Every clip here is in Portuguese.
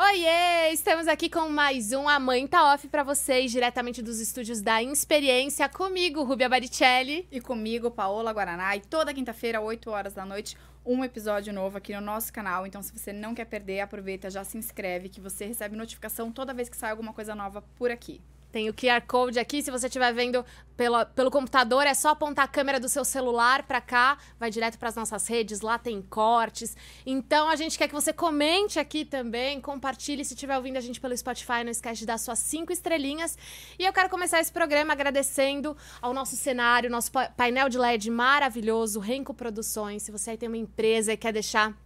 Oiê, estamos aqui com mais um A Mãe Tá Off pra vocês, diretamente dos estúdios da Experiência, comigo, Rubia Baricelli. E comigo, Paola Guaraná. E toda quinta-feira, 8 horas da noite, um episódio novo aqui no nosso canal. Então, se você não quer perder, aproveita, já se inscreve, que você recebe notificação toda vez que sai alguma coisa nova por aqui. Tem o QR Code aqui, se você estiver vendo pelo pelo computador, é só apontar a câmera do seu celular para cá, vai direto para as nossas redes, lá tem cortes. Então a gente quer que você comente aqui também, compartilhe se estiver ouvindo a gente pelo Spotify, não esquece de dar suas cinco estrelinhas. E eu quero começar esse programa agradecendo ao nosso cenário, nosso painel de LED maravilhoso, Renco Produções. Se você aí tem uma empresa e quer deixar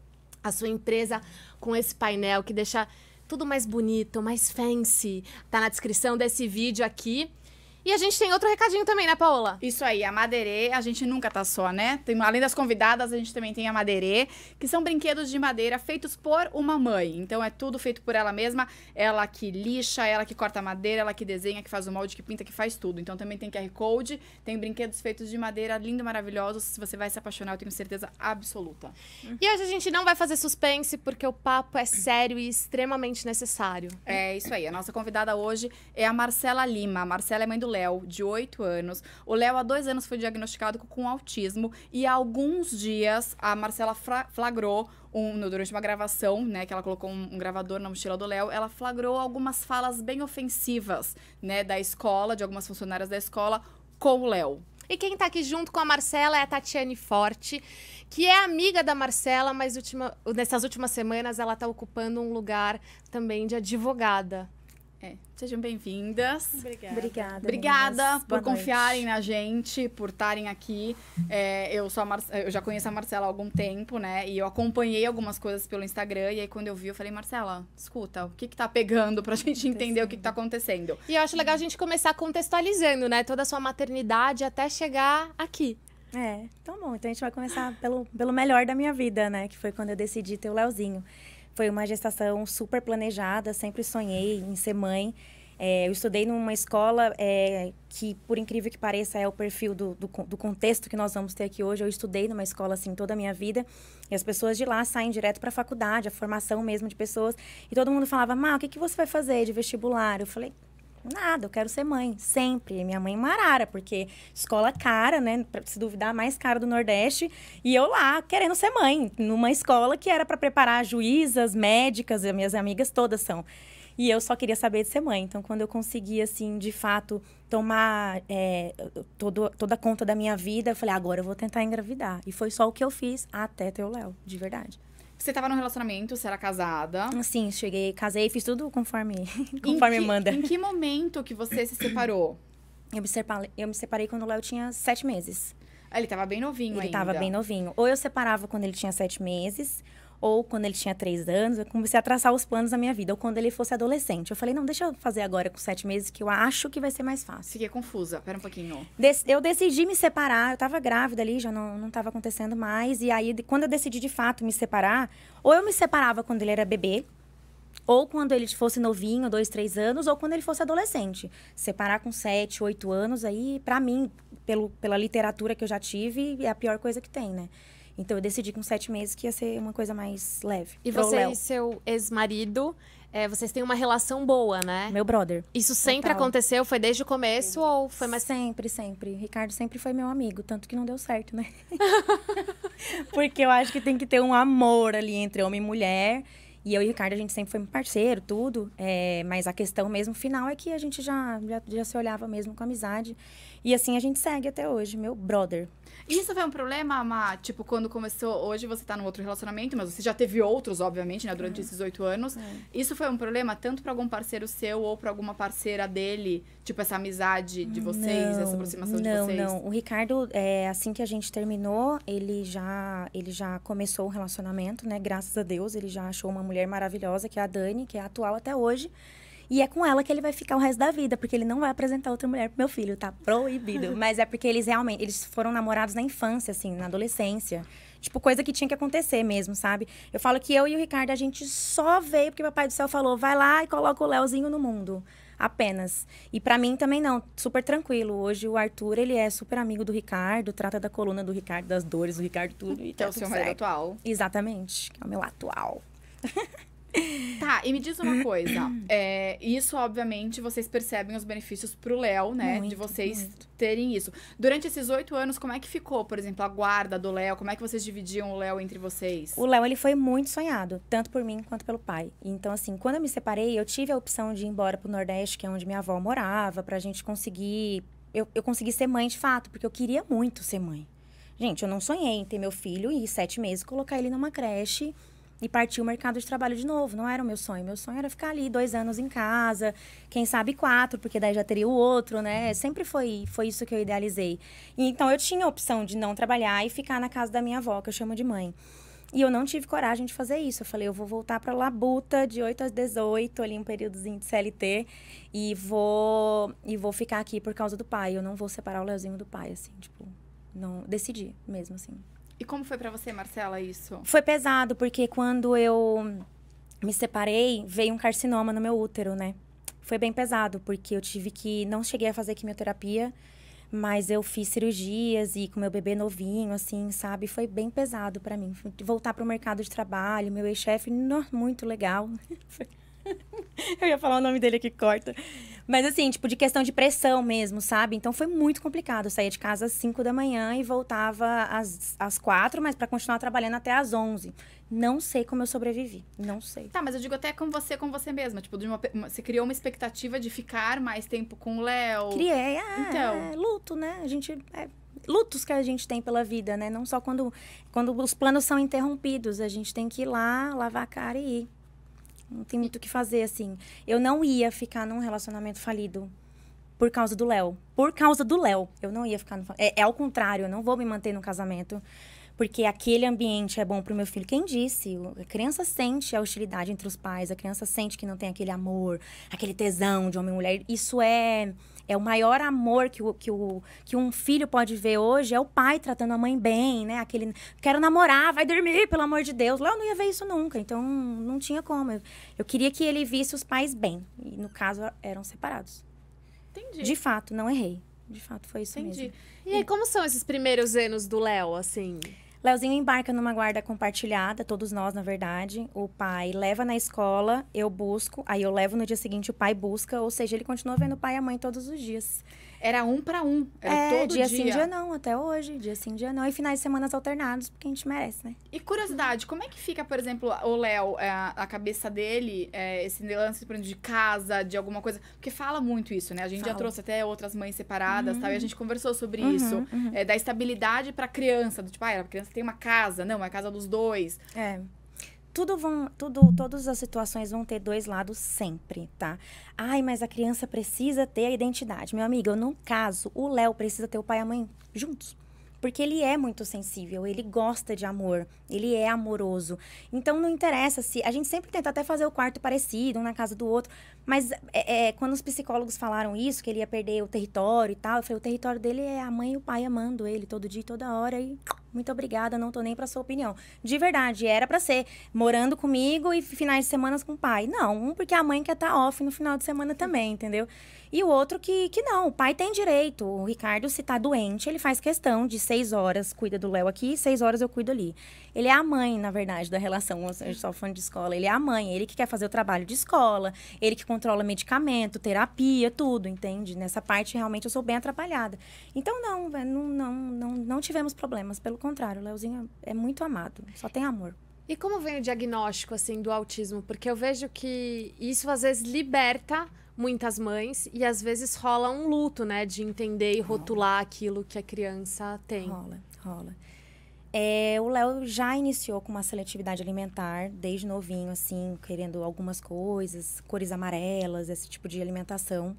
a sua empresa com esse painel que deixa tudo mais bonito, mais fancy. Tá na descrição desse vídeo aqui. E a gente tem outro recadinho também, né, Paola? Isso aí, a Madeirê, a gente nunca tá só, né? Tem, além das convidadas, a gente também tem a Madeirê, que são brinquedos de madeira feitos por uma mãe. Então é tudo feito por ela mesma, ela que lixa, ela que corta madeira, ela que desenha, que faz o molde, que pinta, que faz tudo. Então também tem QR Code, tem brinquedos feitos de madeira, lindo, maravilhosos. Você vai se apaixonar, eu tenho certeza absoluta. Uhum. E hoje a gente não vai fazer suspense, porque o papo é sério e extremamente necessário. É isso aí, a nossa convidada hoje é a Marcela Lima. A Marcela é mãe do Léo, de 8 anos. O Léo, há dois anos, foi diagnosticado com autismo e há alguns dias a Marcela flagrou um, durante uma gravação, né, que ela colocou um, gravador na mochila do Léo, ela flagrou algumas falas bem ofensivas, né, da escola, de algumas funcionárias da escola com o Léo. E quem está aqui junto com a Marcela é a Tatiane Forte, que é amiga da Marcela, mas última, nessas últimas semanas ela está ocupando um lugar também de advogada é. Sejam bem-vindas. Obrigada. Obrigada. Obrigada por confiarem na gente, por estarem aqui. É, eu, sou Mar... eu já conheço a Marcela há algum tempo, né? E eu acompanhei algumas coisas pelo Instagram. E aí, quando eu vi, eu falei, Marcela, escuta, o que que tá pegando pra gente entender o que, que tá acontecendo? E eu acho legal a gente começar contextualizando, né? Toda a sua maternidade até chegar aqui. É, então bom. Então a gente vai começar pelo, pelo melhor da minha vida, né? Que foi quando eu decidi ter o Leozinho. Foi uma gestação super planejada, sempre sonhei em ser mãe. É, eu estudei numa escola é, que, por incrível que pareça, é o perfil do, do, do, contexto que nós vamos ter aqui hoje. Eu estudei numa escola assim toda a minha vida e as pessoas de lá saem direto para a faculdade, a formação mesmo de pessoas. E todo mundo falava, Má, o que, que você vai fazer de vestibular? Eu falei, Nada, eu quero ser mãe, sempre. E minha mãe é marara, porque escola cara, né? Pra se duvidar, mais cara do Nordeste. E eu lá, querendo ser mãe, numa escola que era para preparar juízas, médicas, minhas amigas todas são. E eu só queria saber de ser mãe. Então, quando eu consegui, assim, de fato, tomar é, todo, toda a conta da minha vida, eu falei, agora eu vou tentar engravidar. E foi só o que eu fiz até ter o Léo, de verdade. Você tava num relacionamento, você era casada. Sim, cheguei, casei, fiz tudo conforme, conforme que, manda. Em que momento que você se separou? Eu me, separei, eu me separei quando o Léo tinha sete meses. Ah, ele tava bem novinho ele ainda. Ele tava bem novinho. Ou eu separava quando ele tinha sete meses, ou quando ele tinha três anos, eu comecei a traçar os planos da minha vida, ou quando ele fosse adolescente. Eu falei, não, deixa eu fazer agora com sete meses, que eu acho que vai ser mais fácil. Fiquei confusa, pera um pouquinho. Des eu decidi me separar, eu tava grávida ali, já não, não tava acontecendo mais, e aí, quando eu decidi de fato me separar, ou eu me separava quando ele era bebê, ou quando ele fosse novinho, dois, três anos, ou quando ele fosse adolescente. Separar com sete, oito anos, aí, para mim, pelo, pela literatura que eu já tive, é a pior coisa que tem, né? Então eu decidi com sete meses que ia ser uma coisa mais leve. E você Léo. e seu ex-marido, é, vocês têm uma relação boa, né? Meu brother. Isso sempre total. aconteceu? Foi desde o começo sempre. ou foi mais. Sempre, sempre. Ricardo sempre foi meu amigo, tanto que não deu certo, né? Porque eu acho que tem que ter um amor ali entre homem e mulher. E eu e o Ricardo, a gente sempre foi um parceiro, tudo. É, mas a questão mesmo final é que a gente já, já, já se olhava mesmo com amizade. E assim a gente segue até hoje, meu brother. Isso foi um problema, Má? Tipo, quando começou, hoje você tá num outro relacionamento, mas você já teve outros, obviamente, né, durante é. esses oito anos. É. Isso foi um problema tanto para algum parceiro seu ou para alguma parceira dele? Tipo, essa amizade de hum, vocês, não, essa aproximação não, de vocês? Não, não. O Ricardo, é, assim que a gente terminou, ele já, ele já começou o relacionamento, né? Graças a Deus, ele já achou uma mulher maravilhosa, que é a Dani, que é atual até hoje. E é com ela que ele vai ficar o resto da vida, porque ele não vai apresentar outra mulher pro meu filho, tá proibido. Mas é porque eles realmente, eles foram namorados na infância, assim, na adolescência. Tipo, coisa que tinha que acontecer mesmo, sabe? Eu falo que eu e o Ricardo, a gente só veio porque o Papai do Céu falou, vai lá e coloca o Léozinho no mundo apenas. E para mim também não, super tranquilo. Hoje o Arthur, ele é super amigo do Ricardo, trata da coluna do Ricardo, das dores do Ricardo, tudo. E tá que tá é o seu marido atual. Exatamente, que é o meu atual. Tá, e me diz uma coisa. É, isso, obviamente, vocês percebem os benefícios pro Léo, né? Muito, de vocês muito. terem isso. Durante esses oito anos, como é que ficou, por exemplo, a guarda do Léo? Como é que vocês dividiam o Léo entre vocês? O Léo, ele foi muito sonhado, tanto por mim quanto pelo pai. Então, assim, quando eu me separei, eu tive a opção de ir embora pro Nordeste, que é onde minha avó morava, pra gente conseguir. Eu, eu consegui ser mãe de fato, porque eu queria muito ser mãe. Gente, eu não sonhei em ter meu filho e sete meses colocar ele numa creche e partir o mercado de trabalho de novo. Não era o meu sonho. Meu sonho era ficar ali dois anos em casa, quem sabe quatro, porque daí já teria o outro, né? Sempre foi, foi isso que eu idealizei. então eu tinha a opção de não trabalhar e ficar na casa da minha avó, que eu chamo de mãe. E eu não tive coragem de fazer isso. Eu falei, eu vou voltar para Labuta de 8 às 18, ali um períodozinho de CLT, e vou e vou ficar aqui por causa do pai. Eu não vou separar o Leozinho do pai, assim, tipo, não decidi mesmo assim. E como foi para você, Marcela, isso? Foi pesado, porque quando eu me separei, veio um carcinoma no meu útero, né? Foi bem pesado, porque eu tive que. Não cheguei a fazer quimioterapia, mas eu fiz cirurgias e com meu bebê novinho, assim, sabe? Foi bem pesado para mim. Voltar para o mercado de trabalho, meu ex-chefe, muito legal. eu ia falar o nome dele aqui, corta. Mas assim, tipo, de questão de pressão mesmo, sabe? Então foi muito complicado. Eu saía de casa às 5 da manhã e voltava às, às 4, mas para continuar trabalhando até às 11. Não sei como eu sobrevivi. Não sei. Tá, mas eu digo até com você, com você mesma. Tipo, de uma, você criou uma expectativa de ficar mais tempo com o Léo. Criei, é, então. É, luto, né? A gente. É, lutos que a gente tem pela vida, né? Não só quando, quando os planos são interrompidos. A gente tem que ir lá, lavar a cara e ir. Não tem muito o que fazer, assim. Eu não ia ficar num relacionamento falido por causa do Léo. Por causa do Léo. Eu não ia ficar no. É, é ao contrário, eu não vou me manter no casamento porque aquele ambiente é bom para o meu filho. Quem disse? A criança sente a hostilidade entre os pais, a criança sente que não tem aquele amor, aquele tesão de homem e mulher. Isso é é o maior amor que, o, que, o, que um filho pode ver hoje é o pai tratando a mãe bem, né? Aquele, quero namorar, vai dormir, pelo amor de Deus. Lá eu não ia ver isso nunca, então não tinha como. Eu, eu queria que ele visse os pais bem, e no caso eram separados. Entendi. De fato, não errei de fato foi isso Entendi. mesmo. E, e aí, como são esses primeiros anos do Léo, assim? Léozinho embarca numa guarda compartilhada, todos nós, na verdade. O pai leva na escola, eu busco, aí eu levo no dia seguinte, o pai busca, ou seja, ele continua vendo o pai e a mãe todos os dias. Era um para um. Era é, todo dia. Dia sim, dia não, até hoje. Dia sim, dia não. E finais de semana alternados, porque a gente merece, né? E curiosidade, como é que fica, por exemplo, o Léo, é, a cabeça dele, é, esse lance por exemplo, de casa, de alguma coisa? Porque fala muito isso, né? A gente fala. já trouxe até outras mães separadas, uhum. tal, e a uhum. gente conversou sobre uhum, isso. Uhum. É, da estabilidade pra criança, do tipo, ah, a criança tem uma casa, não, é a casa dos dois. É tudo vão, tudo, todas as situações vão ter dois lados sempre, tá? Ai, mas a criança precisa ter a identidade. Meu amigo, no caso, o Léo precisa ter o pai e a mãe juntos. Porque ele é muito sensível, ele gosta de amor, ele é amoroso. Então não interessa se. A gente sempre tenta até fazer o quarto parecido, um na casa do outro. Mas é, é, quando os psicólogos falaram isso, que ele ia perder o território e tal, eu falei, o território dele é a mãe e o pai amando ele todo dia e toda hora e muito obrigada, não tô nem pra sua opinião. De verdade, era pra ser morando comigo e finais de semana com o pai. Não, um porque a mãe quer estar tá off no final de semana também, entendeu? E o outro que, que não, o pai tem direito. O Ricardo, se tá doente, ele faz questão de seis horas cuida do Léo aqui, seis horas eu cuido ali. Ele é a mãe, na verdade, da relação, ou seja, só fã de escola. Ele é a mãe, ele que quer fazer o trabalho de escola, ele que controla medicamento, terapia, tudo, entende? Nessa parte, realmente, eu sou bem atrapalhada. Então, não, não, não, não, não tivemos problemas, pelo contrário, o Leozinho é muito amado, só tem amor. E como vem o diagnóstico assim do autismo? Porque eu vejo que isso às vezes liberta muitas mães e às vezes rola um luto, né, de entender e rotular aquilo que a criança tem. Rola, rola. É, o Léo já iniciou com uma seletividade alimentar desde novinho, assim, querendo algumas coisas, cores amarelas, esse tipo de alimentação.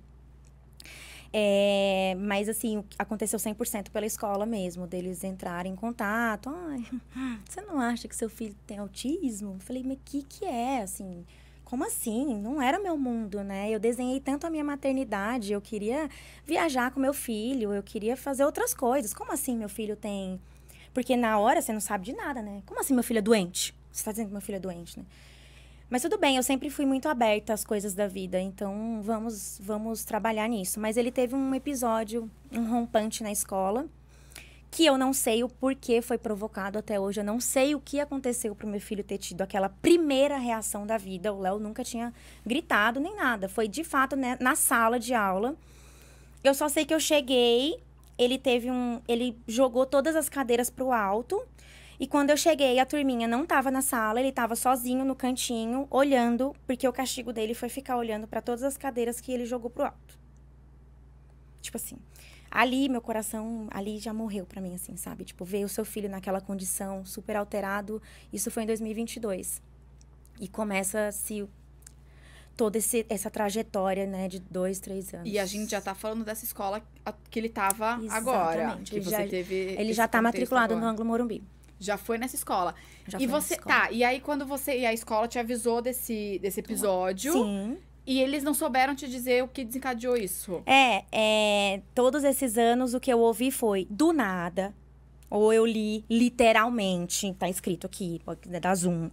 É, mas, assim, aconteceu 100% pela escola mesmo, deles entrarem em contato. Ai, você não acha que seu filho tem autismo? Eu falei, mas o que, que é, assim como assim? Não era meu mundo, né? Eu desenhei tanto a minha maternidade, eu queria viajar com meu filho, eu queria fazer outras coisas. Como assim meu filho tem? Porque na hora você não sabe de nada, né? Como assim meu filho é doente? Você está dizendo que meu filho é doente, né? Mas tudo bem, eu sempre fui muito aberta às coisas da vida, então vamos, vamos trabalhar nisso. Mas ele teve um episódio, um rompante na escola, que eu não sei o porquê foi provocado até hoje. Eu não sei o que aconteceu para o meu filho ter tido aquela primeira reação da vida. O Léo nunca tinha gritado nem nada. Foi de fato né, na sala de aula. Eu só sei que eu cheguei, ele teve um, ele jogou todas as cadeiras pro alto e quando eu cheguei, a turminha não estava na sala, ele estava sozinho no cantinho, olhando, porque o castigo dele foi ficar olhando para todas as cadeiras que ele jogou pro alto. Tipo assim, ali meu coração ali já morreu para mim assim, sabe? Tipo, ver o seu filho naquela condição super alterado, isso foi em 2022. E começa se toda essa trajetória, né, de dois, três anos. E a gente já tá falando dessa escola que ele tava Exatamente. agora. Que ele você já, teve. Ele já tá matriculado agora. no Anglo Morumbi. Já foi nessa escola. Já e você tá, e aí quando você e a escola te avisou desse desse episódio? Sim. E eles não souberam te dizer o que desencadeou isso. É, é, todos esses anos o que eu ouvi foi do nada, ou eu li literalmente, tá escrito aqui, da Zoom.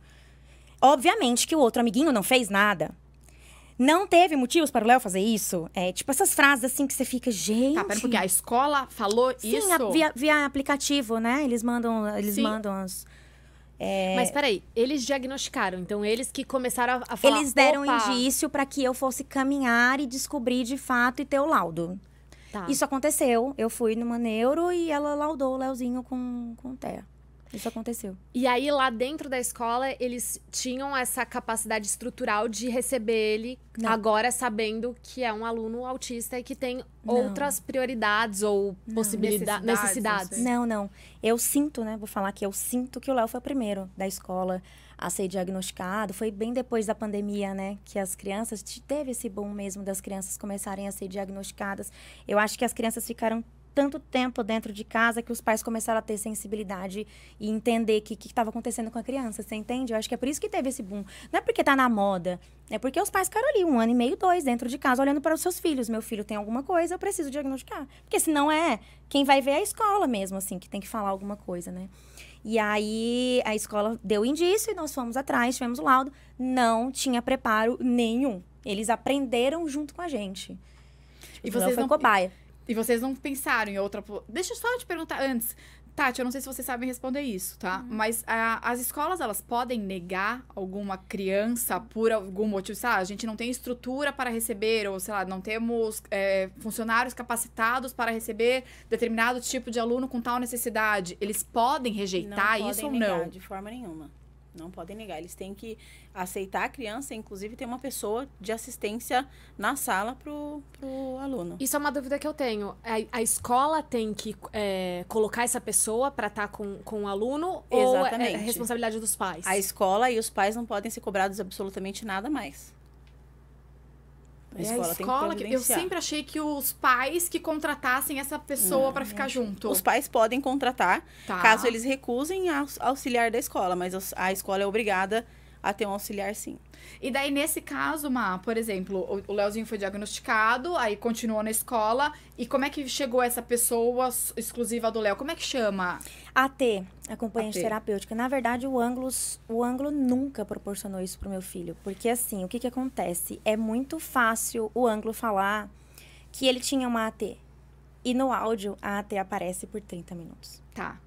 Obviamente que o outro amiguinho não fez nada. Não teve motivos para o Léo fazer isso? É, tipo, essas frases assim que você fica, gente. Tá, pera, porque a escola falou Sim, isso. Sim, via, via, aplicativo, né? Eles mandam. Eles Sim. mandam as, É... Mas peraí, eles diagnosticaram, então eles que começaram a, falar. Eles deram Opa. indício para que eu fosse caminhar e descobrir de fato e ter o laudo. Tá. Isso aconteceu. Eu fui numa neuro e ela laudou o Leozinho com, com TEA. Isso aconteceu. E aí, lá dentro da escola, eles tinham essa capacidade estrutural de receber ele, não. agora sabendo que é um aluno autista e que tem não. outras prioridades ou possibilidades, necessidades. Não, não. Eu sinto, né? Vou falar que eu sinto que o Léo foi o primeiro da escola a ser diagnosticado. Foi bem depois da pandemia, né? Que as crianças. Teve esse bom mesmo das crianças começarem a ser diagnosticadas. Eu acho que as crianças ficaram tanto tempo dentro de casa que os pais começaram a ter sensibilidade e entender o que estava acontecendo com a criança, você entende? Eu acho que é por isso que teve esse boom. Não é porque está na moda, é porque os pais ficaram ali um ano e meio, dois, dentro de casa, olhando para os seus filhos. Meu filho tem alguma coisa, eu preciso diagnosticar. Porque se não é, quem vai ver é a escola mesmo, assim, que tem que falar alguma coisa, né? E aí a escola deu indício e nós fomos atrás, tivemos o laudo. Não tinha preparo nenhum. Eles aprenderam junto com a gente. Tipo, e vocês não, cobaia. E vocês não pensaram em outra. Deixa eu só te perguntar antes. Tati, eu não sei se vocês sabem responder isso, tá? Uhum. Mas a, as escolas, elas podem negar alguma criança por algum motivo? Sei lá, a gente não tem estrutura para receber, ou sei lá, não temos é, funcionários capacitados para receber determinado tipo de aluno com tal necessidade. Eles podem rejeitar não isso podem ou não? De forma nenhuma. Não podem negar. Eles têm que aceitar a criança, inclusive ter uma pessoa de assistência na sala para o aluno. Isso é uma dúvida que eu tenho. A, a escola tem que é, colocar essa pessoa para estar tá com, com o aluno Exatamente. ou é, é responsabilidade dos pais? A escola e os pais não podem ser cobrados absolutamente nada mais. A escola, é a escola que, que Eu sempre achei que os pais que contratassem essa pessoa hum, para ficar junto. Os pais podem contratar, tá. caso eles recusem a auxiliar da escola, mas a escola é obrigada a a ter um auxiliar, sim. E daí, nesse caso, Má, por exemplo, o Leozinho foi diagnosticado, aí continuou na escola. E como é que chegou essa pessoa exclusiva do Léo? Como é que chama? AT, acompanhante AT. terapêutica. Na verdade, o ângulo o Anglo nunca proporcionou isso pro meu filho. Porque, assim, o que que acontece? É muito fácil o ângulo falar que ele tinha uma AT. E no áudio, a AT aparece por 30 minutos. Tá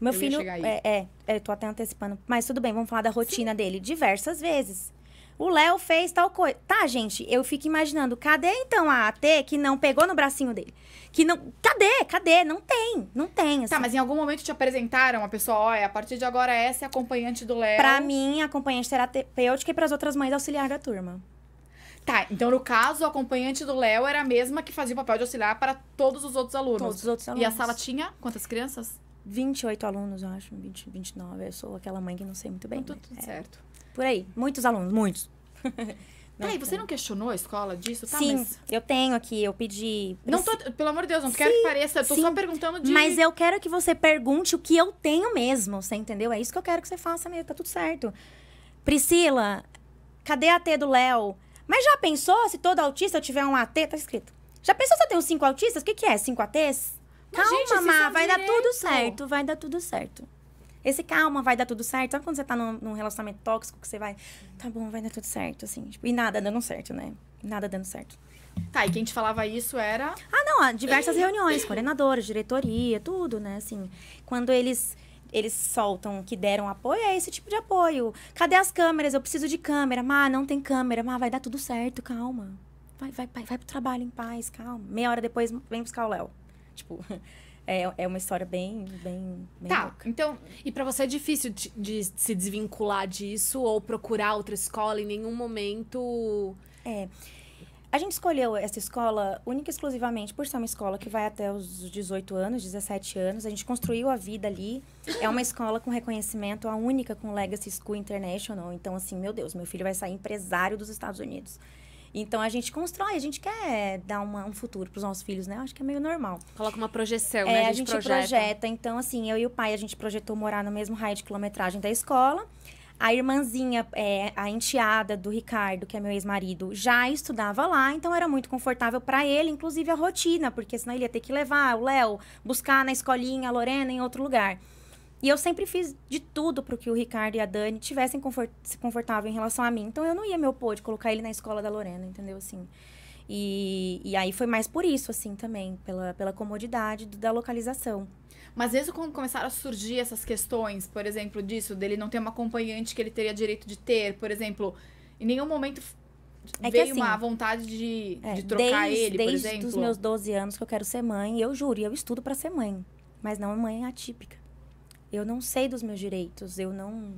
meu eu filho. É, é, é, tô até antecipando. Mas tudo bem, vamos falar da rotina Sim. dele diversas vezes. O Léo fez tal coisa. Tá, gente, eu fico imaginando, cadê então a AT que não pegou no bracinho dele? Que não. Cadê? Cadê? Não tem, não tem. Tá, assim. Tá, mas em algum momento te apresentaram a pessoa, olha, a partir de agora essa é a acompanhante do Léo. Pra mim, acompanhante terapêutica e pras outras mães auxiliar da turma. Tá, então no caso, o acompanhante do Léo era a mesma que fazia o papel de auxiliar para todos os outros alunos. Todos os outros alunos. E a sala tinha quantas crianças? 28 alunos, eu acho, 20, 29. Eu sou aquela mãe que não sei muito bem. Então, tudo, tá né? tudo é, certo. Por aí, muitos alunos, muitos. Não, você não questionou a escola disso? Tá, sim, mas... eu tenho aqui, eu pedi... Não tô, pelo amor de Deus, não sim, quero que pareça, eu tô sim, só perguntando de... Mas eu quero que você pergunte o que eu tenho mesmo, você entendeu? É isso que eu quero que você faça mesmo, tá tudo certo. Priscila, cadê a T do Léo? Mas já pensou se todo autista tiver um AT? Tá escrito. Já pensou se eu tenho cinco autistas? O que que é? Cinco ATs? Calma, Gente, Má, vai direito. dar tudo né? certo, vai dar tudo certo. Esse calma, vai dar tudo certo. Sabe quando você tá num, num relacionamento tóxico que você vai, tá bom, vai dar tudo certo, assim. Tipo, e nada dando certo, né? Nada dando certo. Tá, e quem te falava isso era. Ah, não, diversas reuniões, coordenadora, diretoria, tudo, né? Assim, quando eles. Eles soltam que deram apoio, é esse tipo de apoio. Cadê as câmeras? Eu preciso de câmera. Má, não tem câmera. Má, vai dar tudo certo, calma. Vai, vai, vai, vai pro trabalho em paz, calma. Meia hora depois, vem buscar o Léo. Tipo, é, é uma história bem, bem, bem Tá, louca. então... E para você é difícil de, de, se desvincular disso ou procurar outra escola em nenhum momento... É... A gente escolheu essa escola única e exclusivamente por ser uma escola que vai até os 18 anos, 17 anos. A gente construiu a vida ali. É uma escola com reconhecimento, a única com Legacy School International. Então, assim, meu Deus, meu filho vai sair empresário dos Estados Unidos. Então a gente constrói, a gente quer dar uma, um futuro para os nossos filhos, né? acho que é meio normal. Coloca uma projeção, né? é, né? A gente, a gente projeta. projeta. Então, assim, eu e o pai, a gente projetou morar no mesmo raio de quilometragem da escola. A irmãzinha, é, a enteada do Ricardo, que é meu ex-marido, já estudava lá, então era muito confortável para ele, inclusive a rotina, porque senão ele ia ter que levar o Léo, buscar na escolinha, a Lorena, em outro lugar. E eu sempre fiz de tudo para que o Ricardo e a Dani tivessem confort se confortável em relação a mim. Então eu não ia me opor de colocar ele na escola da Lorena, entendeu? Assim. E, e aí foi mais por isso, assim, também, pela, pela comodidade do, da localização. Mas mesmo quando começaram a surgir essas questões, por exemplo, disso, dele não ter uma acompanhante que ele teria direito de ter, por exemplo, em nenhum momento é veio assim, uma vontade de, é, de trocar desde, ele, por desde exemplo? Desde os meus 12 anos que eu quero ser mãe, eu juro, eu estudo para ser mãe. Mas não mãe atípica. Eu não sei dos meus direitos, eu não.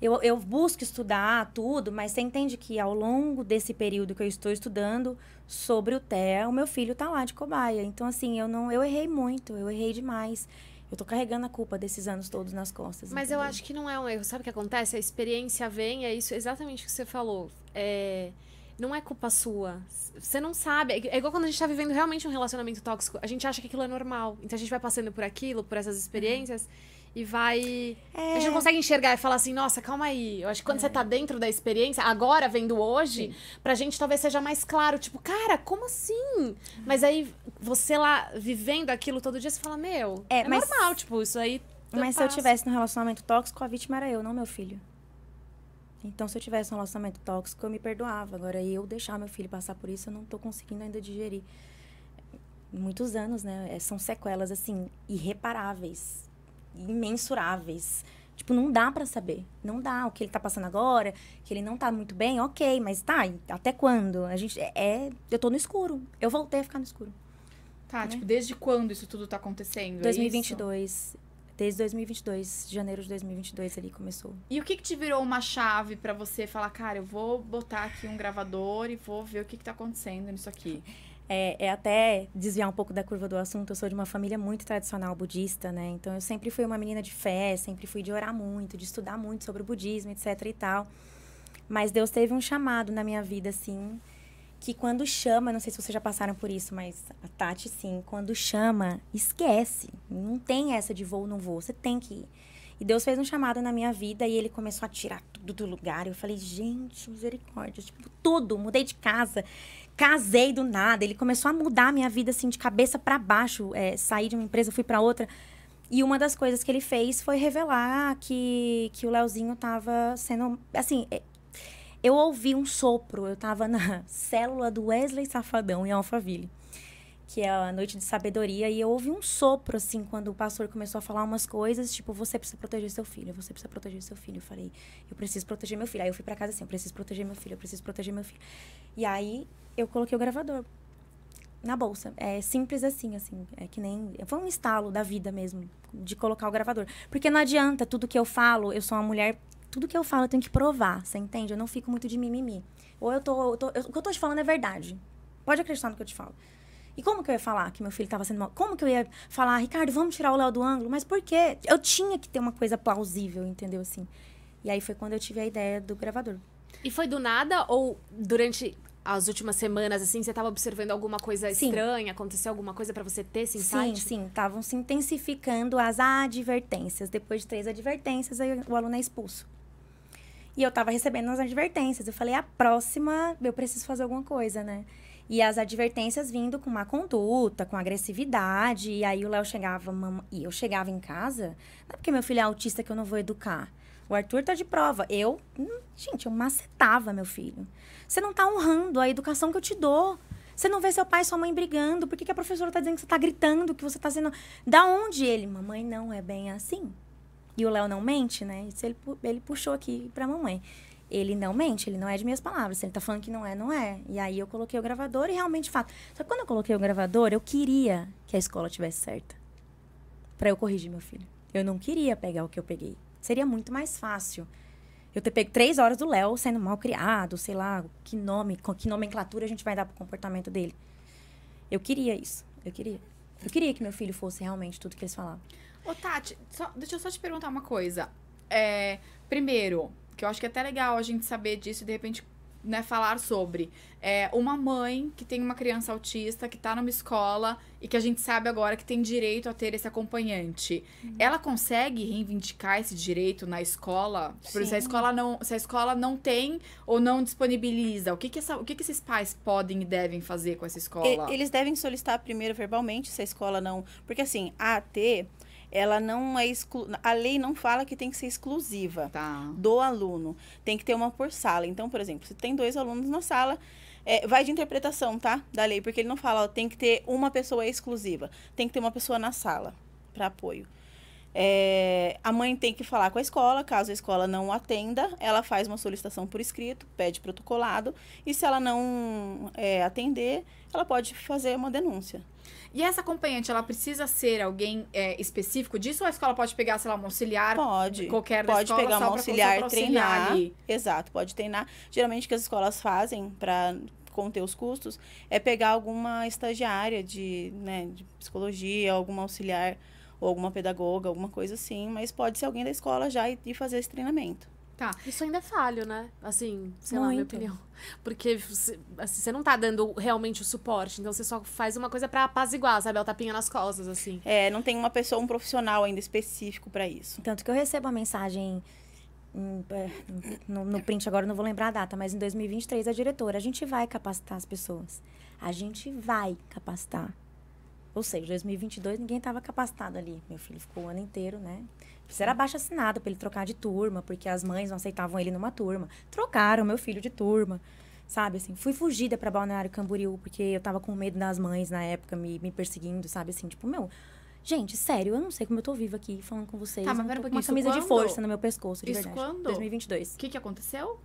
Eu, eu busco estudar tudo, mas você entende que ao longo desse período que eu estou estudando sobre o Té, o meu filho está lá de cobaia. Então, assim, eu não, eu errei muito, eu errei demais. Eu tô carregando a culpa desses anos todos nas costas. Mas entendeu? eu acho que não é um erro. Sabe o que acontece? A experiência vem, é isso exatamente o que você falou. É, não é culpa sua. Você não sabe. É igual quando a gente tá vivendo realmente um relacionamento tóxico. A gente acha que aquilo é normal. Então a gente vai passando por aquilo, por essas experiências. Uhum. E vai. É... A gente não consegue enxergar e falar assim, nossa, calma aí. Eu acho que quando é. você tá dentro da experiência, agora, vendo hoje, Sim. pra gente talvez seja mais claro. Tipo, cara, como assim? Uhum. Mas aí, você lá vivendo aquilo todo dia, você fala, meu, é, é mas... normal, tipo, isso aí. Mas se eu tivesse num relacionamento tóxico, a vítima era eu, não meu filho. Então, se eu tivesse um relacionamento tóxico, eu me perdoava. Agora, eu deixar meu filho passar por isso, eu não estou conseguindo ainda digerir. Muitos anos, né? É, são sequelas, assim, irreparáveis, imensuráveis. Tipo, não dá para saber. Não dá. O que ele tá passando agora, que ele não tá muito bem, ok, mas tá, até quando? A gente é, é. Eu tô no escuro. Eu voltei a ficar no escuro. Tá, né? tipo, desde quando isso tudo tá acontecendo? 2022. É isso? desde 2022, janeiro de 2022 ali começou. E o que, que te virou uma chave para você falar, cara, eu vou botar aqui um gravador e vou ver o que, que tá acontecendo nisso aqui? É, é, até desviar um pouco da curva do assunto, eu sou de uma família muito tradicional budista, né? Então eu sempre fui uma menina de fé, sempre fui de orar muito, de estudar muito sobre o budismo, etc e tal. Mas Deus teve um chamado na minha vida, assim, que quando chama, não sei se vocês já passaram por isso, mas a Tati sim, quando chama, esquece. Não tem essa de vou ou não vou, você tem que ir. E Deus fez um chamado na minha vida e ele começou a tirar tudo do lugar. Eu falei, gente, misericórdia, tipo, tudo, mudei de casa, casei do nada. Ele começou a mudar a minha vida assim de cabeça para baixo, é, saí de uma empresa, fui para outra. E uma das coisas que ele fez foi revelar que, que o Leozinho tava sendo. Assim, é, eu ouvi um sopro, eu estava na célula do Wesley Safadão em Alphaville, que é a noite de sabedoria, e eu ouvi um sopro, assim, quando o pastor começou a falar umas coisas, tipo, você precisa proteger seu filho, você precisa proteger seu filho. Eu falei, eu preciso proteger meu filho. Aí eu fui para casa assim, eu preciso proteger meu filho, eu preciso proteger meu filho. E aí eu coloquei o gravador na bolsa. É simples assim, assim. É que nem. Foi um estalo da vida mesmo, de colocar o gravador. Porque não adianta tudo que eu falo, eu sou uma mulher tudo que eu falo eu tenho que provar, você entende? Eu não fico muito de mimimi. Ou eu tô, eu tô eu, o que eu tô te falando é verdade. Pode acreditar no que eu te falo. E como que eu ia falar que meu filho estava sendo mal? Como que eu ia falar, Ricardo, vamos tirar o Léo do ângulo? Mas por quê? Eu tinha que ter uma coisa plausível, entendeu assim? E aí foi quando eu tive a ideia do gravador. E foi do nada ou durante as últimas semanas, assim, você estava observando alguma coisa sim. estranha? Aconteceu alguma coisa para você ter esse insight? Sim, sim. Estavam se intensificando as advertências. Depois de três advertências, o aluno é expulso. E eu tava recebendo as advertências. Eu falei, a próxima eu preciso fazer alguma coisa, né? E as advertências vindo com má conduta, com agressividade. E aí o Léo chegava, mam... e eu chegava em casa, não é porque meu filho é autista que eu não vou educar. O Arthur tá de prova. Eu, hum, gente, eu macetava meu filho. Você não tá honrando a educação que eu te dou. Você não vê seu pai e sua mãe brigando. Por que, que a professora tá dizendo que você tá gritando, que você tá sendo. Da onde ele? Mamãe, não é bem assim. E o Léo não mente, né? Isso ele, ele puxou aqui pra mamãe. Ele não mente, ele não é de minhas palavras. Se ele tá falando que não é, não é. E aí eu coloquei o gravador e realmente fato. Só que quando eu coloquei o gravador, eu queria que a escola tivesse certa. para eu corrigir meu filho. Eu não queria pegar o que eu peguei. Seria muito mais fácil eu ter pego três horas do Léo sendo mal criado, sei lá, que nome, que nomenclatura a gente vai dar pro comportamento dele. Eu queria isso. Eu queria. Eu queria que meu filho fosse realmente tudo que eles falavam. Ô, Tati, só, deixa eu só te perguntar uma coisa. É, primeiro, que eu acho que é até legal a gente saber disso e de repente né, falar sobre é, uma mãe que tem uma criança autista que está numa escola e que a gente sabe agora que tem direito a ter esse acompanhante. Uhum. Ela consegue reivindicar esse direito na escola? Por a escola não, se a escola não tem ou não disponibiliza, o que, que, essa, o que, que esses pais podem e devem fazer com essa escola? Eles devem solicitar primeiro verbalmente se a escola não. Porque assim, a AT ela não é exclu... a lei não fala que tem que ser exclusiva tá. do aluno. Tem que ter uma por sala. Então, por exemplo, se tem dois alunos na sala, é, vai de interpretação, tá? Da lei, porque ele não fala, ó, tem que ter uma pessoa exclusiva, tem que ter uma pessoa na sala para apoio. É, a mãe tem que falar com a escola, caso a escola não atenda, ela faz uma solicitação por escrito, pede protocolado, e se ela não é, atender, ela pode fazer uma denúncia. E essa acompanhante, ela precisa ser alguém é, específico disso ou a escola pode pegar, sei lá, um auxiliar? Pode. Qualquer da Pode pegar um auxiliar, auxiliar, treinar. Exato, pode treinar. Geralmente o que as escolas fazem para conter os custos é pegar alguma estagiária de, né, de psicologia, alguma auxiliar ou alguma pedagoga, alguma coisa assim, mas pode ser alguém da escola já e, e fazer esse treinamento. Tá. Isso ainda é falho, né? Assim, sei Muito. lá, minha opinião. Porque você, assim, você não tá dando realmente o suporte, então você só faz uma coisa para apaziguar, sabe? o tapinha tá nas costas, assim. É, não tem uma pessoa, um profissional ainda específico para isso. Tanto que eu recebo a mensagem é, no, no, print agora não vou lembrar a data, mas em 2023 a diretora, a gente vai capacitar as pessoas. A gente vai capacitar. Ou seja, 2022 ninguém estava capacitado ali. Meu filho ficou o ano inteiro, né? Fizeram abaixo assinado para ele trocar de turma, porque as mães não aceitavam ele numa turma. Trocaram meu filho de turma. Sabe assim, fui fugida para Balneário Camboriú, porque eu tava com medo das mães na época me, me perseguindo, sabe assim, tipo, meu, Gente, sério, eu não sei como eu tô viva aqui falando com vocês. Tá, mas pera um pouquinho. Uma camisa quando? de força no meu pescoço, de isso verdade. quando? 2022. O que, que aconteceu?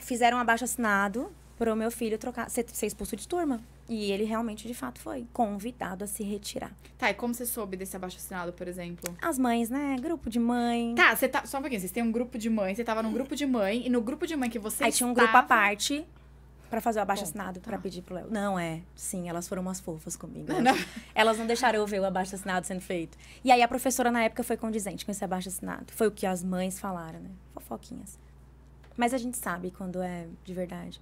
fizeram um abaixo assinado pro meu filho trocar, ser, ser expulso de turma. E ele realmente, de fato, foi convidado a se retirar. Tá, e como você soube desse abaixo-assinado, por exemplo? As mães, né? Grupo de mãe. Tá, você tá. Só um pouquinho, vocês têm um grupo de mãe, você tava num grupo de mãe, e no grupo de mãe que você. Aí estava... tinha um grupo à parte para fazer o abaixo-assinado, tá. para pedir pro Léo. Não, é. Sim, elas foram umas fofas comigo. Não, não. Elas não deixaram eu ver o abaixo-assinado sendo feito. E aí a professora, na época, foi condizente com esse abaixo-assinado. Foi o que as mães falaram, né? Fofoquinhas. Mas a gente sabe quando é de verdade.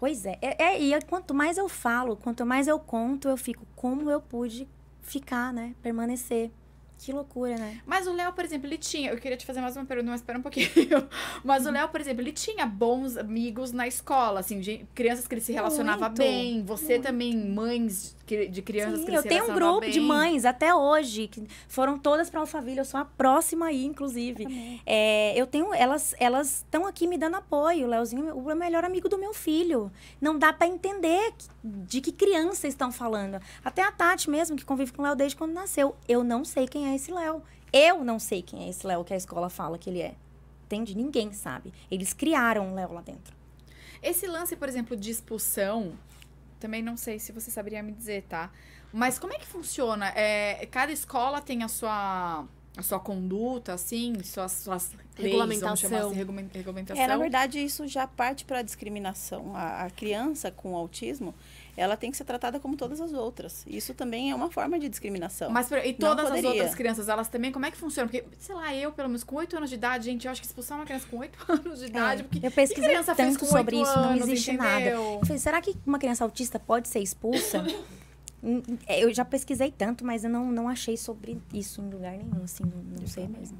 Pois é. é, é e quanto mais eu falo, quanto mais eu conto, eu fico como eu pude ficar, né? Permanecer. Que loucura, né? Mas o Léo, por exemplo, ele tinha. Eu queria te fazer mais uma pergunta, mas espera um pouquinho. Mas uhum. o Léo, por exemplo, ele tinha bons amigos na escola, assim, de, crianças que ele se relacionava muito, bem. Você muito. também, mães de crianças Sim, eu tenho um grupo bem. de mães até hoje, que foram todas para Alphaville, eu sou a próxima aí, inclusive. É, eu tenho, elas estão aqui me dando apoio, o Leozinho o melhor amigo do meu filho. Não dá para entender de que criança estão falando. Até a Tati mesmo, que convive com o Léo desde quando nasceu. Eu não sei quem é esse Léo. Eu não sei quem é esse Léo que a escola fala que ele é. Entende? Ninguém sabe. Eles criaram um Léo lá dentro. Esse lance, por exemplo, de expulsão, também não sei se você saberia me dizer, tá? Mas como é que funciona? É, cada escola tem a sua a sua conduta, assim, suas, suas regulamentação. Leis, assim, regulamentação. É, na verdade, isso já parte para a discriminação. A, a criança com autismo, ela tem que ser tratada como todas as outras. Isso também é uma forma de discriminação. Mas e todas as outras crianças, elas também, como é que funciona? Porque, sei lá, eu, pelo menos com oito anos de idade, gente, eu acho que expulsar uma criança com oito anos de idade. É, porque eu pesquisei criança tanto com sobre isso, anos, não existe entendeu? nada. Eu falei, será que uma criança autista pode ser expulsa? Hum, é, eu já pesquisei tanto, mas eu não, não achei sobre isso em lugar nenhum, assim, não, não sei mesmo.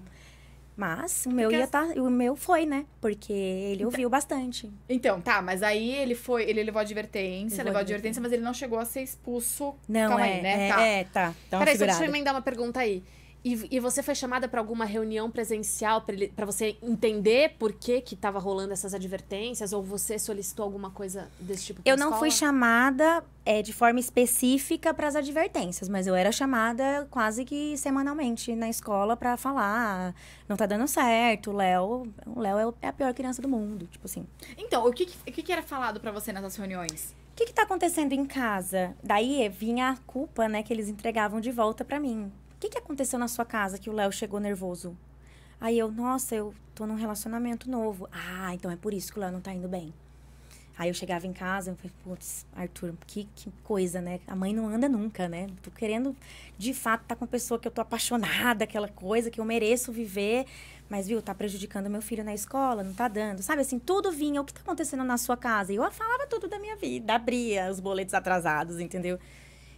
Mas o meu ia tá, o meu foi, né? Porque ele então ouviu então, bastante. Então, tá, mas aí ele foi, ele levou advertência, levou, advertência, mas ele não chegou a ser expulso. Não, Calma é, aí, né? É, tá. É, tá. tá Peraí, deixa eu emendar uma pergunta aí. E, e, você foi chamada para alguma reunião presencial para você entender por que que estava rolando essas advertências ou você solicitou alguma coisa desse tipo? Eu não fui chamada é, de forma específica para as advertências, mas eu era chamada quase que semanalmente na escola para falar, ah, não tá dando certo, Léo, o Léo é, é a pior criança do mundo, tipo assim. Então, o que o que, que era falado para você nessas reuniões? O que está acontecendo em casa? Daí vinha a culpa, né, que eles entregavam de volta para mim que, que aconteceu na sua casa que o Léo chegou nervoso? Aí eu, nossa, eu tô num relacionamento novo. Ah, então é por isso que o Léo não tá indo bem. Aí eu chegava em casa, eu falei, putz, Arthur, que, que coisa, né? A mãe não anda nunca, né? Tô querendo, de fato, estar tá com a pessoa que eu tô apaixonada, aquela coisa que eu mereço viver. Mas, viu, tá prejudicando meu filho na escola, não tá dando. Sabe, assim, tudo vinha, o que tá acontecendo na sua casa? E eu falava tudo da minha vida, abria os boletos atrasados, entendeu?